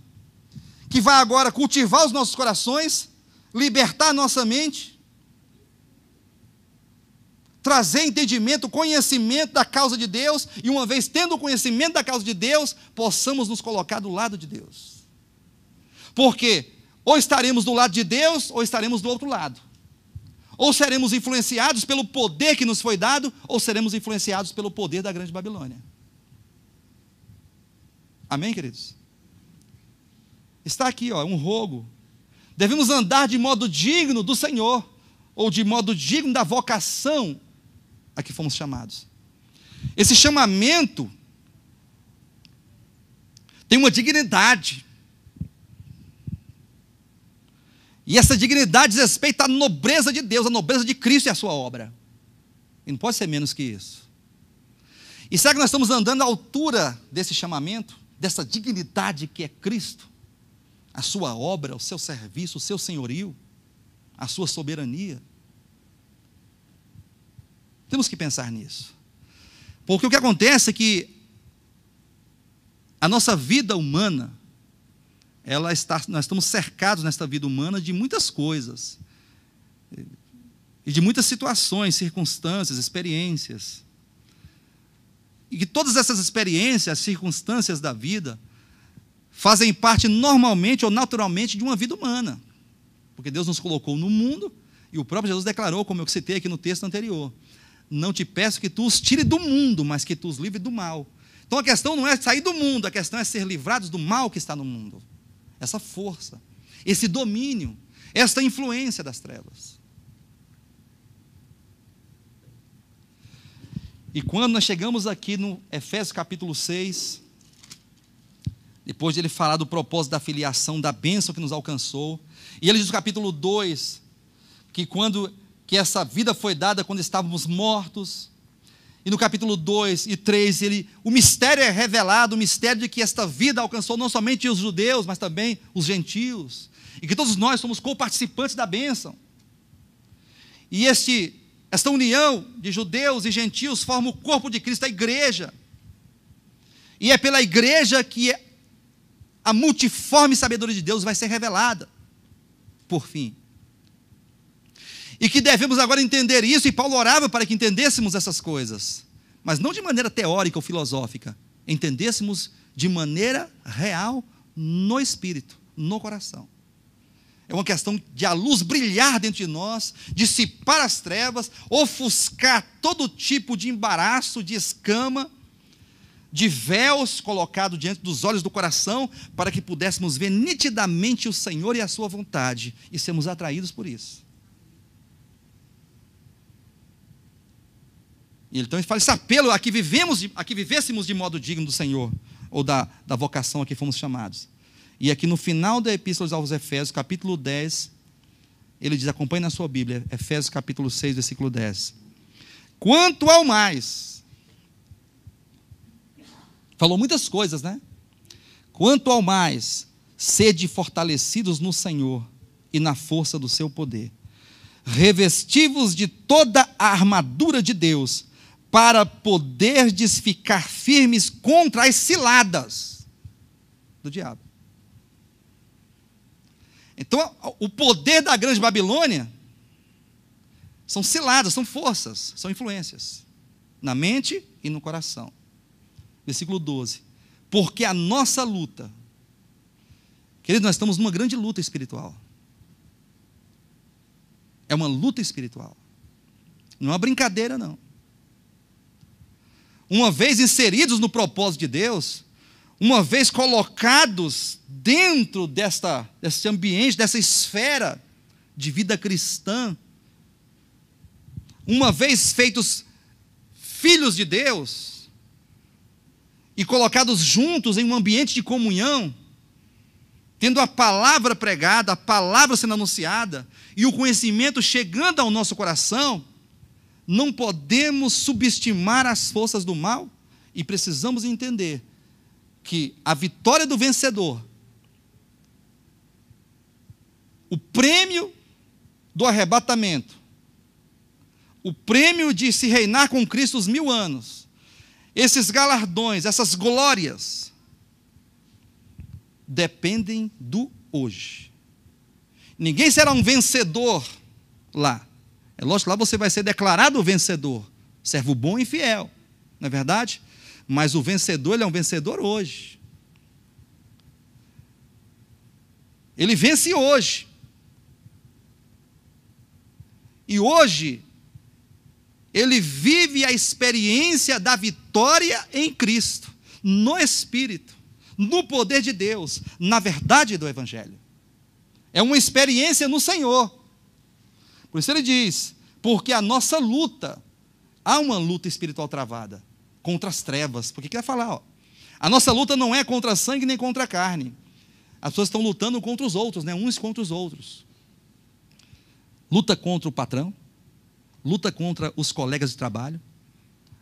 que vai agora cultivar os nossos corações, libertar a nossa mente, trazer entendimento, conhecimento da causa de Deus, e uma vez tendo o conhecimento da causa de Deus, possamos nos colocar do lado de Deus. Porque ou estaremos do lado de Deus ou estaremos do outro lado. Ou seremos influenciados pelo poder que nos foi dado, ou seremos influenciados pelo poder da Grande Babilônia. Amém, queridos? Está aqui, ó, um rogo. Devemos andar de modo digno do Senhor, ou de modo digno da vocação a que fomos chamados. Esse chamamento tem uma dignidade. E essa dignidade respeita a nobreza de Deus, a nobreza de Cristo e a sua obra. E não pode ser menos que isso. E será que nós estamos andando à altura desse chamamento, dessa dignidade que é Cristo? A sua obra, o seu serviço, o seu senhorio, a sua soberania? Temos que pensar nisso. Porque o que acontece é que a nossa vida humana, ela está, nós estamos cercados nesta vida humana de muitas coisas. E de muitas situações, circunstâncias, experiências. E que todas essas experiências, circunstâncias da vida, fazem parte normalmente ou naturalmente de uma vida humana. Porque Deus nos colocou no mundo e o próprio Jesus declarou, como eu citei aqui no texto anterior: Não te peço que tu os tire do mundo, mas que tu os livre do mal. Então a questão não é sair do mundo, a questão é ser livrados do mal que está no mundo essa força, esse domínio, esta influência das trevas. E quando nós chegamos aqui no Efésios capítulo 6, depois de ele falar do propósito da filiação, da bênção que nos alcançou, e ele diz no capítulo 2 que quando que essa vida foi dada quando estávamos mortos e no capítulo 2 e 3, ele, o mistério é revelado, o mistério de que esta vida alcançou não somente os judeus, mas também os gentios. E que todos nós somos co-participantes da bênção. E este, esta união de judeus e gentios forma o corpo de Cristo, a igreja. E é pela igreja que a multiforme sabedoria de Deus vai ser revelada. Por fim, e que devemos agora entender isso, e Paulo orava para que entendêssemos essas coisas, mas não de maneira teórica ou filosófica, entendêssemos de maneira real no espírito, no coração. É uma questão de a luz brilhar dentro de nós, dissipar as trevas, ofuscar todo tipo de embaraço, de escama, de véus colocado diante dos olhos do coração, para que pudéssemos ver nitidamente o Senhor e a sua vontade e sermos atraídos por isso. Então ele fala esse apelo a que, vivemos, a que vivêssemos de modo digno do Senhor, ou da, da vocação a que fomos chamados. E aqui no final da Epístola aos Efésios, capítulo 10, ele diz: acompanhe na sua Bíblia, Efésios capítulo 6, versículo 10. Quanto ao mais, falou muitas coisas, né? Quanto ao mais, sede fortalecidos no Senhor e na força do seu poder. Revestivos de toda a armadura de Deus, para poder ficar firmes contra as ciladas do diabo. Então, o poder da Grande Babilônia são ciladas, são forças, são influências na mente e no coração. Versículo 12. Porque a nossa luta, querido, nós estamos numa grande luta espiritual. É uma luta espiritual. Não é uma brincadeira, não uma vez inseridos no propósito de Deus, uma vez colocados dentro desta, desse ambiente, dessa esfera de vida cristã, uma vez feitos filhos de Deus e colocados juntos em um ambiente de comunhão, tendo a palavra pregada, a palavra sendo anunciada e o conhecimento chegando ao nosso coração, não podemos subestimar as forças do mal e precisamos entender que a vitória do vencedor, o prêmio do arrebatamento, o prêmio de se reinar com Cristo os mil anos, esses galardões, essas glórias, dependem do hoje. Ninguém será um vencedor lá é lógico, lá você vai ser declarado vencedor, servo bom e fiel, não é verdade? Mas o vencedor, ele é um vencedor hoje. Ele vence hoje. E hoje, ele vive a experiência da vitória em Cristo, no Espírito, no poder de Deus, na verdade do Evangelho. É uma experiência no Senhor. Por isso ele diz: porque a nossa luta, há uma luta espiritual travada contra as trevas. Porque que vai falar? Ó, a nossa luta não é contra sangue nem contra carne. As pessoas estão lutando contra os outros, né? uns contra os outros. Luta contra o patrão, luta contra os colegas de trabalho,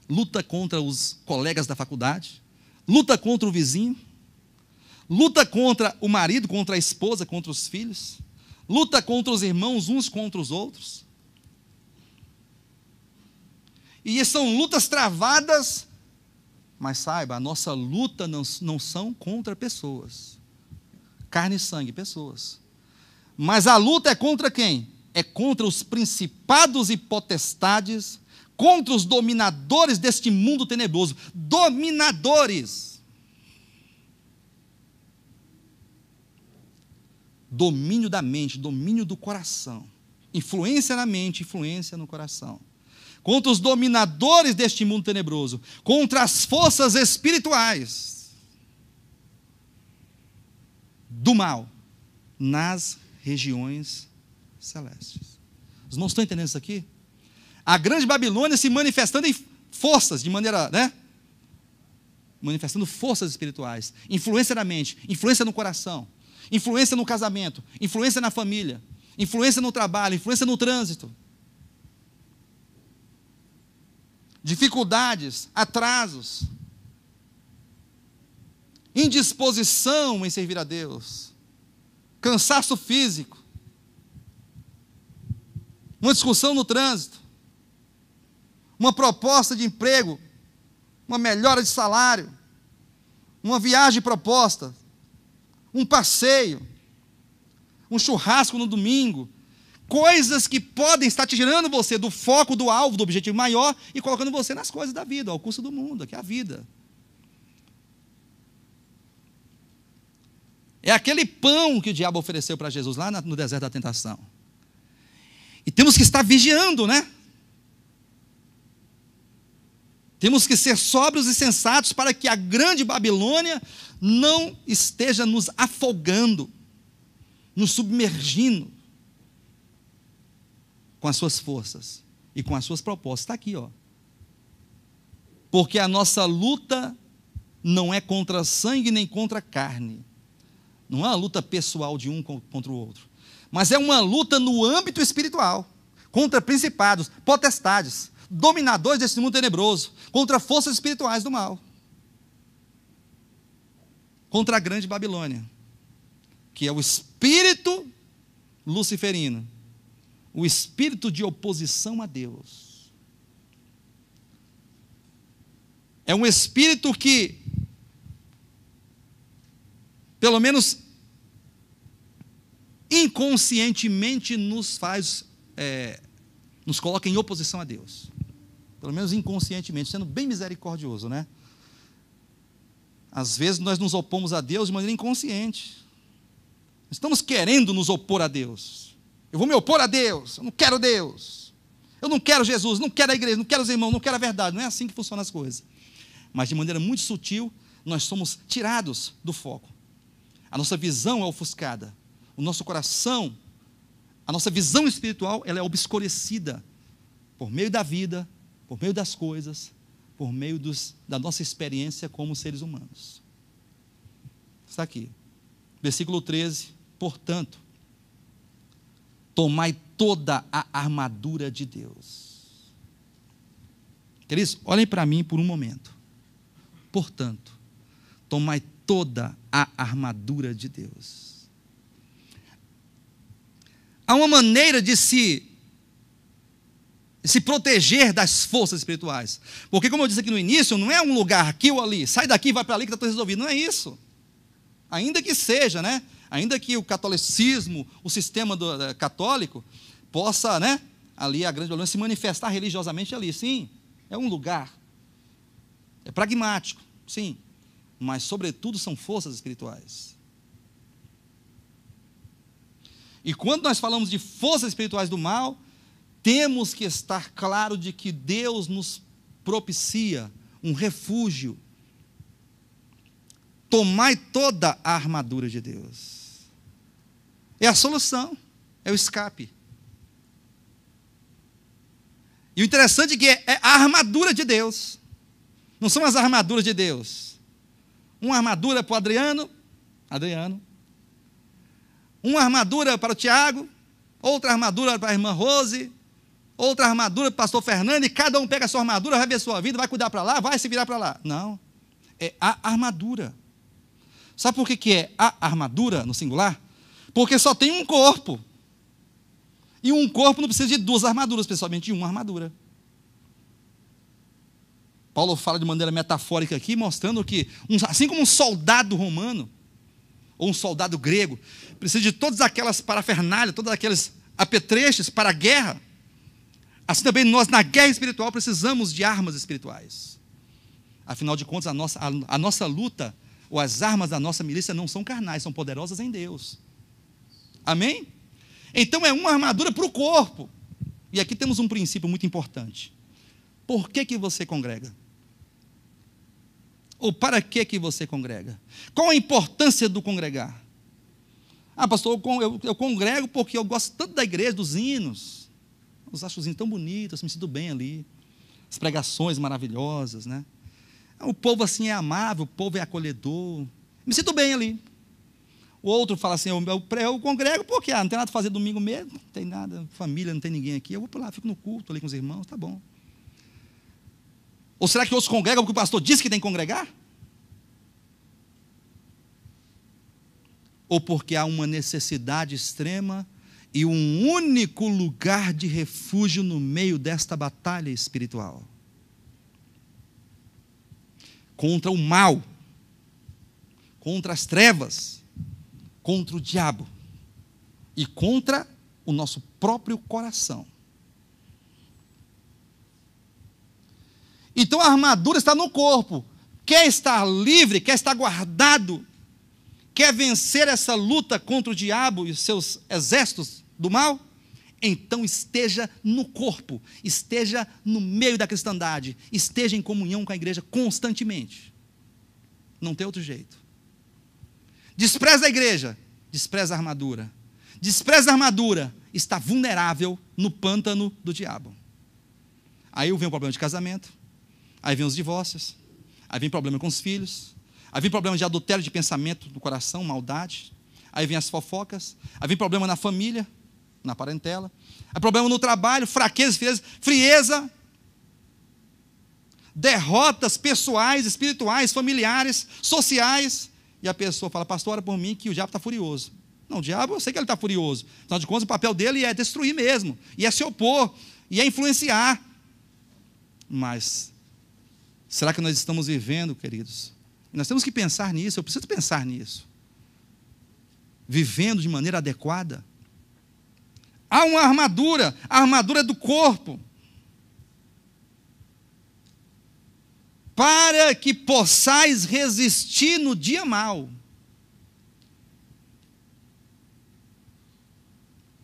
luta contra os colegas da faculdade, luta contra o vizinho, luta contra o marido, contra a esposa, contra os filhos, luta contra os irmãos uns contra os outros. E são lutas travadas, mas saiba, a nossa luta não, não são contra pessoas, carne e sangue, pessoas. Mas a luta é contra quem? É contra os principados e potestades, contra os dominadores deste mundo tenebroso. Dominadores! domínio da mente, domínio do coração. Influência na mente, influência no coração. Contra os dominadores deste mundo tenebroso, contra as forças espirituais do mal nas regiões celestes. Os irmãos estão entendendo isso aqui? A grande Babilônia se manifestando em forças, de maneira, né? Manifestando forças espirituais, influência na mente, influência no coração influência no casamento, influência na família, influência no trabalho, influência no trânsito. Dificuldades, atrasos, indisposição em servir a Deus, cansaço físico, uma discussão no trânsito, uma proposta de emprego, uma melhora de salário, uma viagem proposta, um passeio, um churrasco no domingo. Coisas que podem estar te tirando você do foco, do alvo, do objetivo maior e colocando você nas coisas da vida, ao curso do mundo, que é a vida. É aquele pão que o diabo ofereceu para Jesus lá no deserto da tentação. E temos que estar vigiando, né? Temos que ser sóbrios e sensatos para que a grande Babilônia não esteja nos afogando, nos submergindo com as suas forças e com as suas propostas. Está aqui, ó. Porque a nossa luta não é contra sangue nem contra carne. Não é uma luta pessoal de um contra o outro. Mas é uma luta no âmbito espiritual contra principados, potestades, dominadores desse mundo tenebroso, contra forças espirituais do mal contra a grande Babilônia, que é o espírito luciferino, o espírito de oposição a Deus. É um espírito que, pelo menos inconscientemente, nos faz, é, nos coloca em oposição a Deus. Pelo menos inconscientemente, sendo bem misericordioso, né? Às vezes nós nos opomos a Deus de maneira inconsciente. Estamos querendo nos opor a Deus. Eu vou me opor a Deus, eu não quero Deus. Eu não quero Jesus, não quero a igreja, não quero os irmãos, não quero a verdade. Não é assim que funcionam as coisas. Mas de maneira muito sutil, nós somos tirados do foco. A nossa visão é ofuscada. O nosso coração, a nossa visão espiritual, ela é obscurecida por meio da vida, por meio das coisas, por meio dos, da nossa experiência como seres humanos. Está aqui. Versículo 13. Portanto, tomai toda a armadura de Deus. Queridos, olhem para mim por um momento. Portanto, tomai toda a armadura de Deus. Há uma maneira de se se proteger das forças espirituais. Porque, como eu disse aqui no início, não é um lugar aqui ou ali, sai daqui, vai para ali que está tudo resolvido. Não é isso. Ainda que seja, né? Ainda que o catolicismo, o sistema do, eh, católico, possa, né? Ali a grande violência se manifestar religiosamente ali. Sim, é um lugar. É pragmático, sim. Mas, sobretudo, são forças espirituais. E quando nós falamos de forças espirituais do mal, temos que estar claro de que Deus nos propicia um refúgio. Tomai toda a armadura de Deus. É a solução, é o escape. E o interessante é que é a armadura de Deus. Não são as armaduras de Deus. Uma armadura para o Adriano, Adriano. Uma armadura para o Tiago, outra armadura para a irmã Rose, outra armadura pastor Fernando, e cada um pega a sua armadura, vai ver a sua vida, vai cuidar para lá, vai se virar para lá. Não. É a armadura. Sabe por que, que é a armadura no singular? Porque só tem um corpo. E um corpo não precisa de duas armaduras, pessoalmente, de uma armadura. Paulo fala de maneira metafórica aqui, mostrando que, assim como um soldado romano, ou um soldado grego, precisa de todas aquelas parafernália, todos aqueles apetrechos para a guerra, Assim também nós, na guerra espiritual, precisamos de armas espirituais. Afinal de contas, a nossa, a, a nossa luta ou as armas da nossa milícia não são carnais, são poderosas em Deus. Amém? Então é uma armadura para o corpo. E aqui temos um princípio muito importante. Por que, que você congrega? Ou para que, que você congrega? Qual a importância do congregar? Ah, pastor, eu, eu, eu congrego porque eu gosto tanto da igreja, dos hinos os achos tão bonitos, me sinto bem ali. As pregações maravilhosas, né? O povo assim é amável, o povo é acolhedor. Me sinto bem ali. O outro fala assim: eu, eu, eu congrego porque ah, não tem nada a fazer domingo mesmo, não tem nada, família, não tem ninguém aqui. Eu vou para lá, fico no culto ali com os irmãos, tá bom. Ou será que outros congregam porque o pastor disse que tem que congregar? Ou porque há uma necessidade extrema e um único lugar de refúgio no meio desta batalha espiritual contra o mal, contra as trevas, contra o diabo e contra o nosso próprio coração. Então a armadura está no corpo. Quer estar livre, quer estar guardado, Quer vencer essa luta contra o diabo e os seus exércitos do mal? Então esteja no corpo, esteja no meio da cristandade, esteja em comunhão com a igreja constantemente. Não tem outro jeito. Despreza a igreja, despreza a armadura. Despreza a armadura, está vulnerável no pântano do diabo. Aí vem o problema de casamento, aí vem os divórcios, aí vem problema com os filhos, havia problemas de adultério de pensamento do coração, maldade. Aí vem as fofocas. havia vem problema na família, na parentela. havia problema no trabalho, fraqueza, frieza, frieza. Derrotas pessoais, espirituais, familiares, sociais. E a pessoa fala, pastor, ora por mim que o diabo está furioso. Não, o diabo, eu sei que ele está furioso. Afinal de contas, o papel dele é destruir mesmo. E é se opor. E é influenciar. Mas, será que nós estamos vivendo, queridos, nós temos que pensar nisso, eu preciso pensar nisso. Vivendo de maneira adequada. Há uma armadura, a armadura é do corpo. Para que possais resistir no dia mal.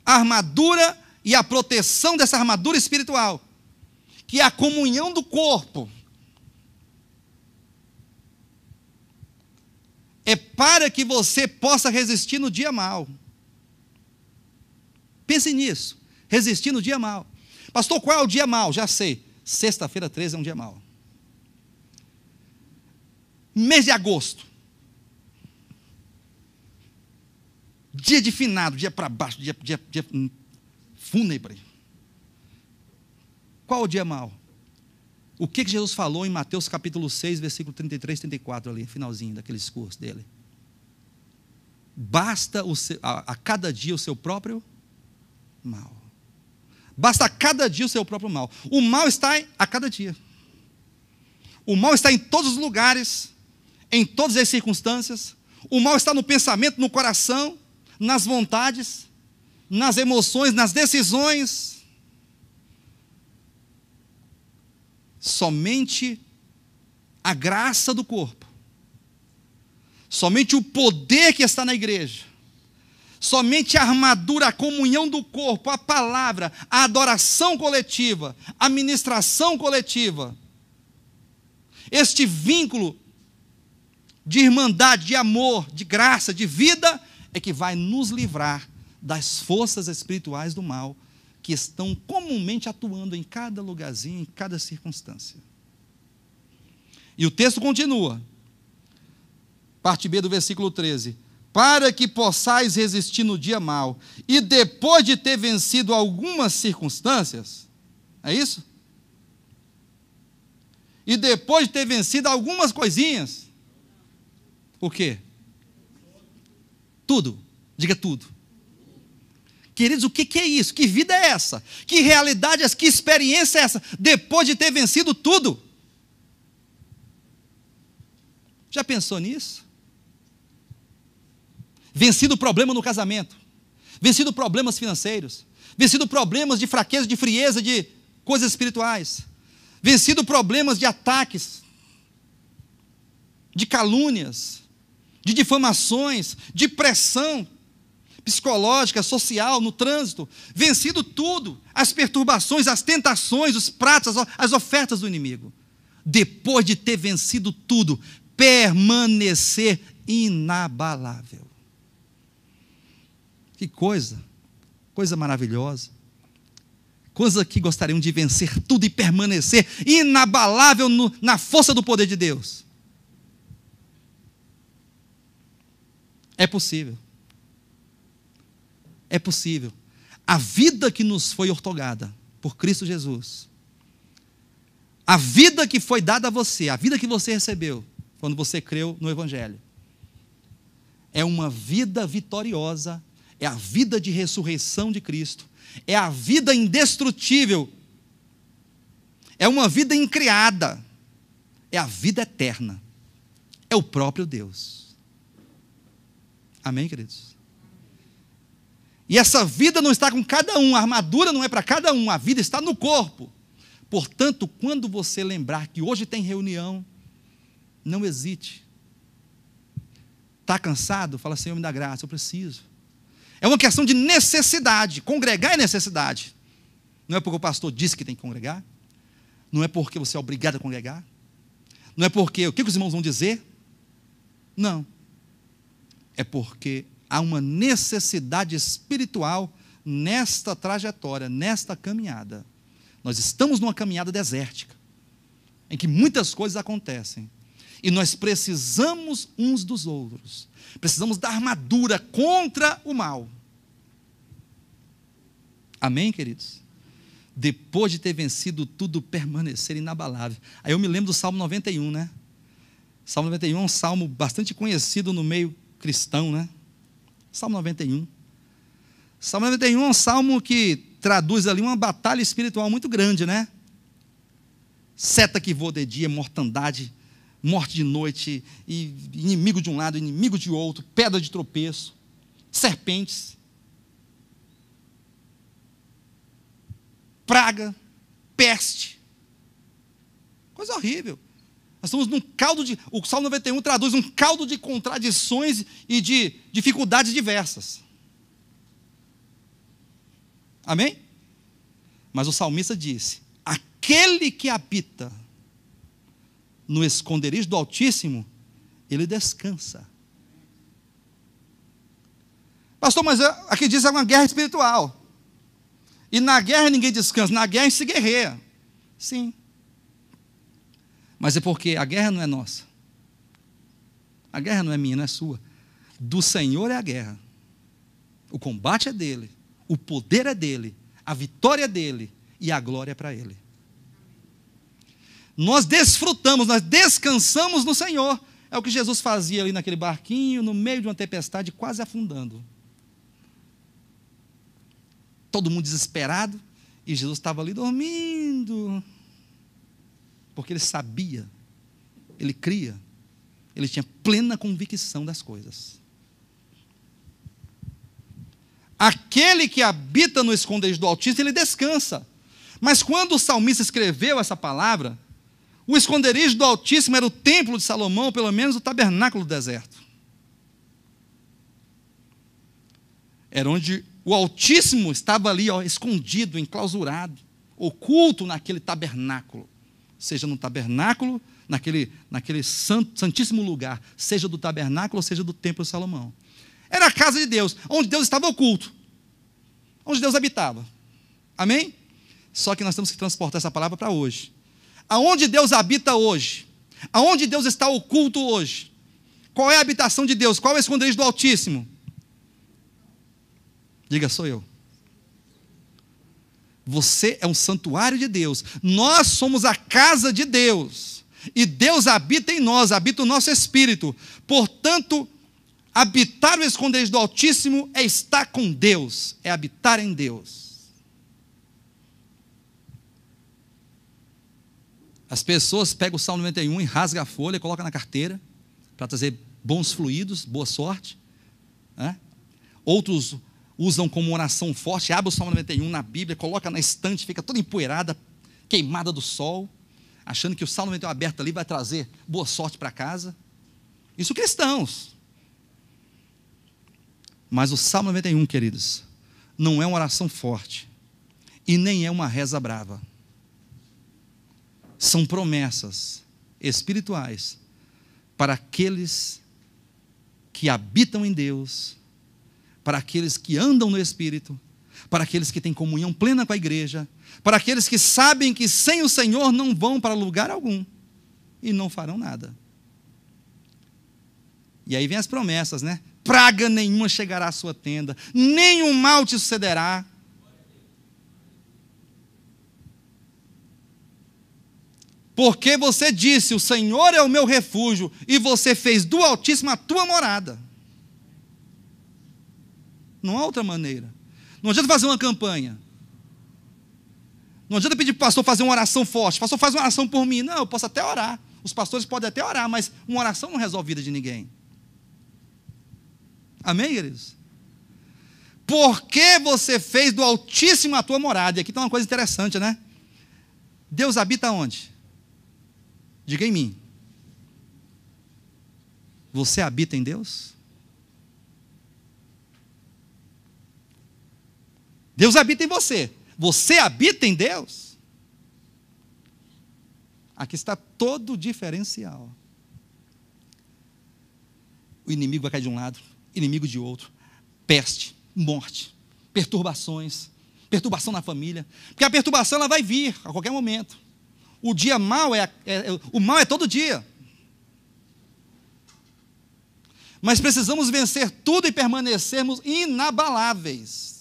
A armadura e a proteção dessa armadura espiritual, que é a comunhão do corpo é para que você possa resistir no dia mal. Pense nisso. Resistir no dia mal. Pastor, qual é o dia mal? Já sei. Sexta-feira 13 é um dia mal. Mês de agosto. Dia de finado, dia para baixo, dia, dia, dia hum, fúnebre. Qual o dia mal? O que, Jesus falou em Mateus capítulo 6, versículo 33, 34, ali, finalzinho daquele discurso dele? Basta seu, a, a cada dia o seu próprio mal. Basta a cada dia o seu próprio mal. O mal está a cada dia. O mal está em todos os lugares, em todas as circunstâncias. O mal está no pensamento, no coração, nas vontades, nas emoções, nas decisões. somente a graça do corpo, somente o poder que está na igreja, somente a armadura, a comunhão do corpo, a palavra, a adoração coletiva, a ministração coletiva, este vínculo de irmandade, de amor, de graça, de vida, é que vai nos livrar das forças espirituais do mal que estão comumente atuando em cada lugarzinho, em cada circunstância. E o texto continua, parte B do versículo 13: Para que possais resistir no dia mau e depois de ter vencido algumas circunstâncias, é isso? E depois de ter vencido algumas coisinhas, o quê? Tudo, diga tudo. Queridos, o que, é isso? Que vida é essa? Que realidade é essa? Que experiência é essa? Depois de ter vencido tudo. Já pensou nisso? Vencido o problema no casamento, vencido problemas financeiros, vencido problemas de fraqueza, de frieza, de coisas espirituais, vencido problemas de ataques, de calúnias, de difamações, de pressão, psicológica, social, no trânsito, vencido tudo, as perturbações, as tentações, os pratos, as ofertas do inimigo. Depois de ter vencido tudo, permanecer inabalável. Que coisa, coisa maravilhosa. Coisa que gostariam de vencer tudo e permanecer inabalável no, na força do poder de Deus. É possível é possível. A vida que nos foi ortogada por Cristo Jesus, a vida que foi dada a você, a vida que você recebeu quando você creu no Evangelho, é uma vida vitoriosa, é a vida de ressurreição de Cristo, é a vida indestrutível, é uma vida incriada, é a vida eterna, é o próprio Deus. Amém, queridos? E essa vida não está com cada um, a armadura não é para cada um, a vida está no corpo. Portanto, quando você lembrar que hoje tem reunião, não hesite. Está cansado? Fala, Senhor, me dá graça, eu preciso. É uma questão de necessidade. Congregar é necessidade. Não é porque o pastor disse que tem que congregar. Não é porque você é obrigado a congregar. Não é porque o que os irmãos vão dizer. Não. É porque há uma necessidade espiritual nesta trajetória, nesta caminhada. Nós estamos numa caminhada desértica, em que muitas coisas acontecem. E nós precisamos uns dos outros. Precisamos da armadura contra o mal. Amém, queridos? Depois de ter vencido tudo, permanecer inabalável. Aí eu me lembro do Salmo 91, né? Salmo 91 é um salmo bastante conhecido no meio cristão, né? Salmo 91. Salmo 91 é um salmo que traduz ali uma batalha espiritual muito grande, né? Seta que voa de dia, mortandade, morte de noite, e inimigo de um lado, inimigo de outro, pedra de tropeço, serpentes, praga, peste. Coisa horrível. Nós estamos num caldo de. O Salmo 91 traduz um caldo de contradições e de dificuldades diversas. Amém? Mas o salmista disse: Aquele que habita no esconderijo do Altíssimo, ele descansa. Pastor, mas aqui diz é uma guerra espiritual. E na guerra ninguém descansa, na guerra se guerreia. Sim. Mas é porque a guerra não é nossa. A guerra não é minha, não é sua. Do Senhor é a guerra. O combate é dele, o poder é dele, a vitória é dele e a glória é para ele. Nós desfrutamos, nós descansamos no Senhor. É o que Jesus fazia ali naquele barquinho, no meio de uma tempestade, quase afundando. Todo mundo desesperado, e Jesus estava ali dormindo, porque ele sabia, ele cria, ele tinha plena convicção das coisas. Aquele que habita no esconderijo do Altíssimo, ele descansa. Mas quando o salmista escreveu essa palavra, o esconderijo do Altíssimo era o templo de Salomão, ou pelo menos o tabernáculo do deserto. Era onde o Altíssimo estava ali, ó, escondido, enclausurado, oculto naquele tabernáculo seja no tabernáculo, naquele, naquele santo, santíssimo lugar, seja do tabernáculo, seja do templo de Salomão. Era a casa de Deus, onde Deus estava oculto, onde Deus habitava. Amém? Só que nós temos que transportar essa palavra para hoje. Aonde Deus habita hoje? Aonde Deus está oculto hoje? Qual é a habitação de Deus? Qual é o esconderijo do Altíssimo? Diga, sou eu. Você é um santuário de Deus. Nós somos a casa de Deus. E Deus habita em nós, habita o nosso espírito. Portanto, habitar o esconderijo do Altíssimo é estar com Deus, é habitar em Deus. As pessoas pegam o Salmo 91 e rasgam a folha, colocam na carteira para trazer bons fluidos, boa sorte. Né? Outros usam como oração forte, abre o Salmo 91 na Bíblia, coloca na estante, fica toda empoeirada, queimada do sol, achando que o Salmo 91 aberto ali vai trazer boa sorte para casa. Isso cristãos. Mas o Salmo 91, queridos, não é uma oração forte e nem é uma reza brava. São promessas espirituais para aqueles que habitam em Deus para aqueles que andam no Espírito, para aqueles que têm comunhão plena com a igreja, para aqueles que sabem que sem o Senhor não vão para lugar algum e não farão nada. E aí vem as promessas, né? Praga nenhuma chegará à sua tenda, nenhum mal te sucederá. Porque você disse: O Senhor é o meu refúgio, e você fez do Altíssimo a tua morada. Não há outra maneira. Não adianta fazer uma campanha. Não adianta pedir para o pastor fazer uma oração forte. O pastor faz uma oração por mim. Não, eu posso até orar. Os pastores podem até orar, mas uma oração não resolve a vida de ninguém. Amém, queridos? Porque você fez do Altíssimo a tua morada? E aqui tem tá uma coisa interessante, né? Deus habita onde? Diga em mim. Você habita em Deus? Deus habita em você. Você habita em Deus. Aqui está todo o diferencial. O inimigo vai cair de um lado, inimigo de outro. Peste, morte, perturbações, perturbação na família. Porque a perturbação ela vai vir a qualquer momento. O dia mal é, é, é o mal é todo dia. Mas precisamos vencer tudo e permanecermos inabaláveis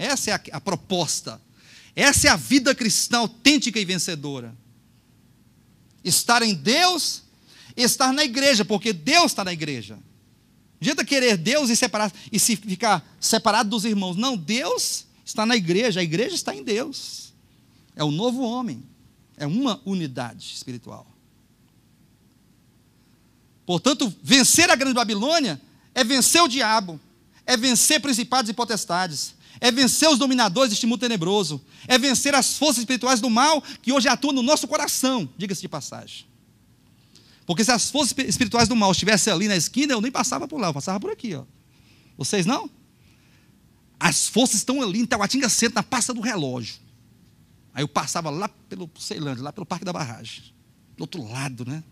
essa é a, a proposta. Essa é a vida cristã autêntica e vencedora. Estar em Deus, estar na igreja, porque Deus está na igreja. Não adianta querer Deus e, separar, e se ficar separado dos irmãos. Não, Deus está na igreja, a igreja está em Deus. É o novo homem, é uma unidade espiritual. Portanto, vencer a grande Babilônia é vencer o diabo, é vencer principados e potestades, é vencer os dominadores deste mundo tenebroso, é vencer as forças espirituais do mal que hoje atuam no nosso coração, diga-se de passagem. Porque se as forças espirituais do mal estivessem ali na esquina, eu nem passava por lá, eu passava por aqui. Ó. Vocês não? As forças estão ali em Tauatinga Centro, na pasta do relógio. Aí eu passava lá pelo Ceilândia, lá pelo Parque da Barragem, do outro lado, né?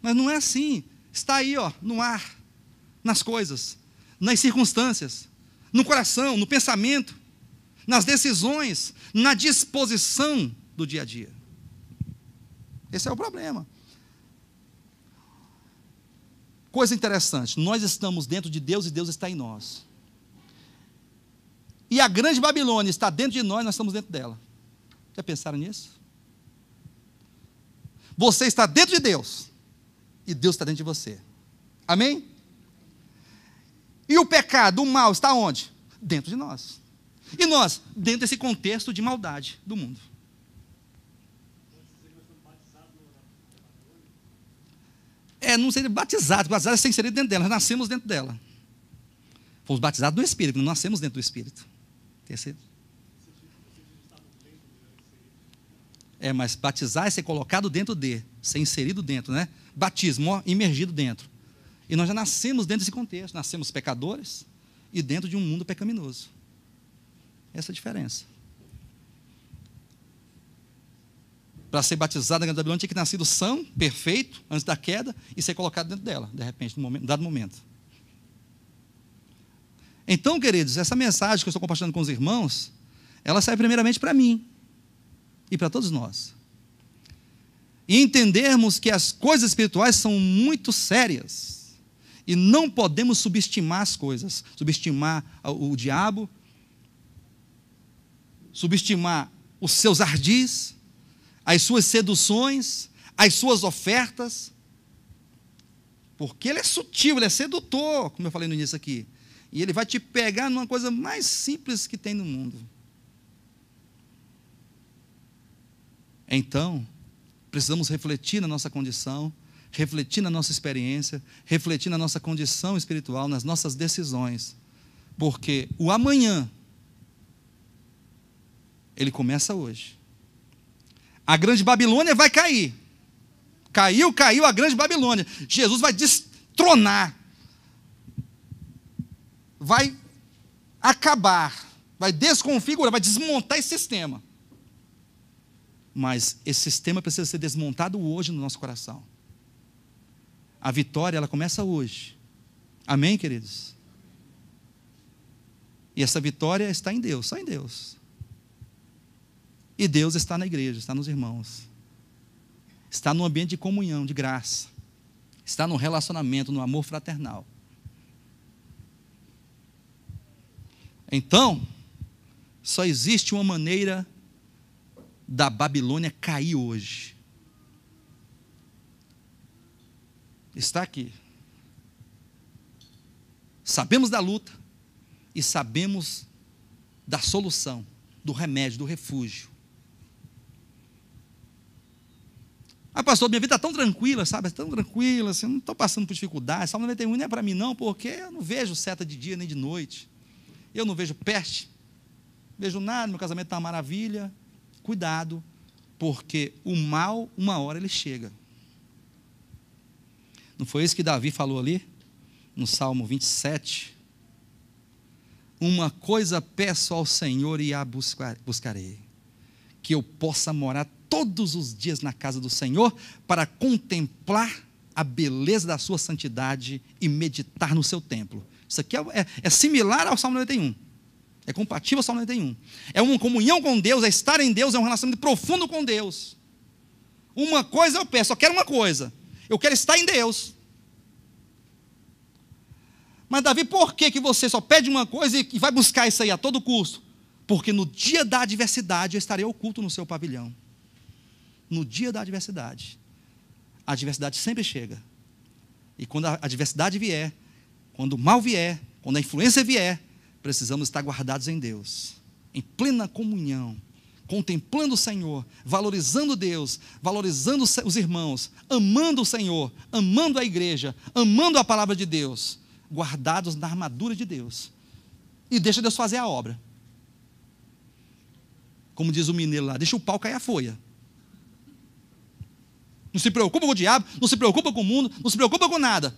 Mas não é assim. Está aí, ó, no ar, nas coisas, nas circunstâncias no coração, no pensamento, nas decisões, na disposição do dia a dia. Esse é o problema. Coisa interessante, nós estamos dentro de Deus e Deus está em nós. E a grande Babilônia está dentro de nós, nós estamos dentro dela. Já pensaram nisso? Você está dentro de Deus e Deus está dentro de você. Amém? E o pecado, o mal, está onde? Dentro de nós. E nós, dentro desse contexto de maldade do mundo. É, não seria batizado, batizado é ser inserido dentro dela, nós nascemos dentro dela. Fomos batizados no Espírito, não nascemos dentro do Espírito. Terceiro. É, mas batizar é ser colocado dentro de, ser inserido dentro, né? Batismo, ó, imergido dentro. E nós já nascemos dentro desse contexto, nascemos pecadores e dentro de um mundo pecaminoso. Essa é a diferença. Para ser batizado na Grande Babilônia, tinha que ter nascido são, perfeito, antes da queda, e ser colocado dentro dela, de repente, num dado momento. Então, queridos, essa mensagem que eu estou compartilhando com os irmãos, ela sai primeiramente para mim e para todos nós. E entendermos que as coisas espirituais são muito sérias e não podemos subestimar as coisas, subestimar o diabo, subestimar os seus ardis, as suas seduções, as suas ofertas, porque ele é sutil, ele é sedutor, como eu falei no início aqui. E ele vai te pegar numa coisa mais simples que tem no mundo. Então, precisamos refletir na nossa condição refletir na nossa experiência, refletir na nossa condição espiritual, nas nossas decisões. Porque o amanhã, ele começa hoje. A grande Babilônia vai cair. Caiu, caiu a grande Babilônia. Jesus vai destronar. Vai acabar. Vai desconfigurar, vai desmontar esse sistema. Mas esse sistema precisa ser desmontado hoje no nosso coração. A vitória, ela começa hoje. Amém, queridos? E essa vitória está em Deus, só em Deus. E Deus está na igreja, está nos irmãos. Está no ambiente de comunhão, de graça. Está no relacionamento, no amor fraternal. Então, só existe uma maneira da Babilônia cair hoje. está aqui. Sabemos da luta e sabemos da solução, do remédio, do refúgio. Ah, pastor, minha vida está tão tranquila, sabe? Tão tranquila, assim, não estou passando por dificuldades. Salmo 91 não é para mim, não, porque eu não vejo seta de dia nem de noite. Eu não vejo peste, não vejo nada, meu casamento está uma maravilha. Cuidado, porque o mal, uma hora, ele chega. Não foi isso que Davi falou ali? No Salmo 27. Uma coisa peço ao Senhor e a buscarei: que eu possa morar todos os dias na casa do Senhor para contemplar a beleza da sua santidade e meditar no seu templo. Isso aqui é, é, é similar ao Salmo 91. É compatível ao Salmo 91. É uma comunhão com Deus, é estar em Deus, é um relacionamento profundo com Deus. Uma coisa eu peço, só quero uma coisa: eu quero estar em Deus. Mas, Davi, por que, que você só pede uma coisa e vai buscar isso aí a todo custo? Porque no dia da adversidade eu estarei oculto no seu pavilhão. No dia da adversidade. A adversidade sempre chega. E quando a adversidade vier, quando o mal vier, quando a influência vier, precisamos estar guardados em Deus, em plena comunhão contemplando o Senhor, valorizando Deus, valorizando os irmãos, amando o Senhor, amando a igreja, amando a palavra de Deus, guardados na armadura de Deus. E deixa Deus fazer a obra. Como diz o mineiro lá, deixa o pau cair a folha. Não se preocupa com o diabo, não se preocupa com o mundo, não se preocupa com nada.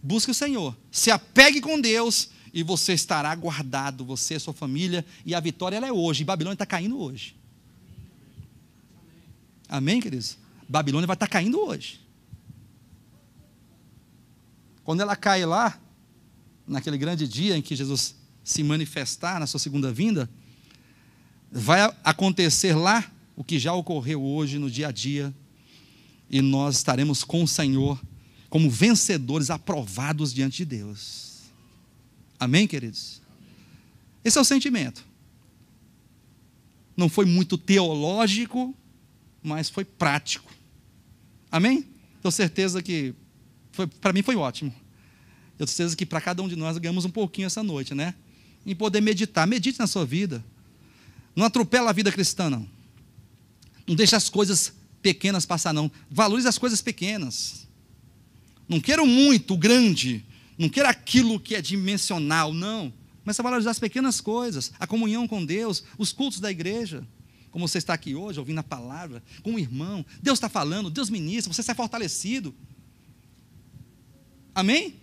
Busque o Senhor, se apegue com Deus e você estará guardado, você, sua família, e a vitória ela é hoje. E Babilônia está caindo hoje. Amém, queridos? Babilônia vai estar tá caindo hoje. Quando ela cai lá, naquele grande dia em que Jesus se manifestar na sua segunda vinda, vai acontecer lá o que já ocorreu hoje no dia a dia, e nós estaremos com o Senhor como vencedores aprovados diante de Deus. Amém, queridos? Esse é o sentimento. Não foi muito teológico, mas foi prático. Amém? Tenho certeza que, para mim foi ótimo. Eu tenho certeza que para cada um de nós ganhamos um pouquinho essa noite, né? Em poder meditar. Medite na sua vida. Não atropela a vida cristã, não. Não deixa as coisas pequenas passar, não. Valorize as coisas pequenas. Não quero muito, grande. Não quero aquilo que é dimensional, não. Mas a é valorizar as pequenas coisas, a comunhão com Deus, os cultos da igreja como você está aqui hoje, ouvindo a palavra, com um irmão. Deus está falando, Deus ministra, você sai fortalecido. Amém? Amém?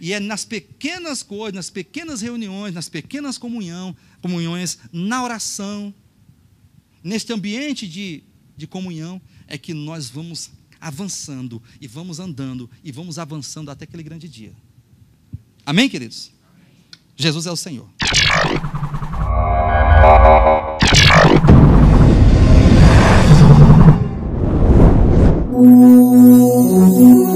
E é nas pequenas coisas, nas pequenas reuniões, nas pequenas comunhão, comunhões, na oração, neste ambiente de, de comunhão, é que nós vamos avançando e vamos andando e vamos avançando até aquele grande dia. Amém, queridos? Amém. Jesus é o Senhor. Thank you.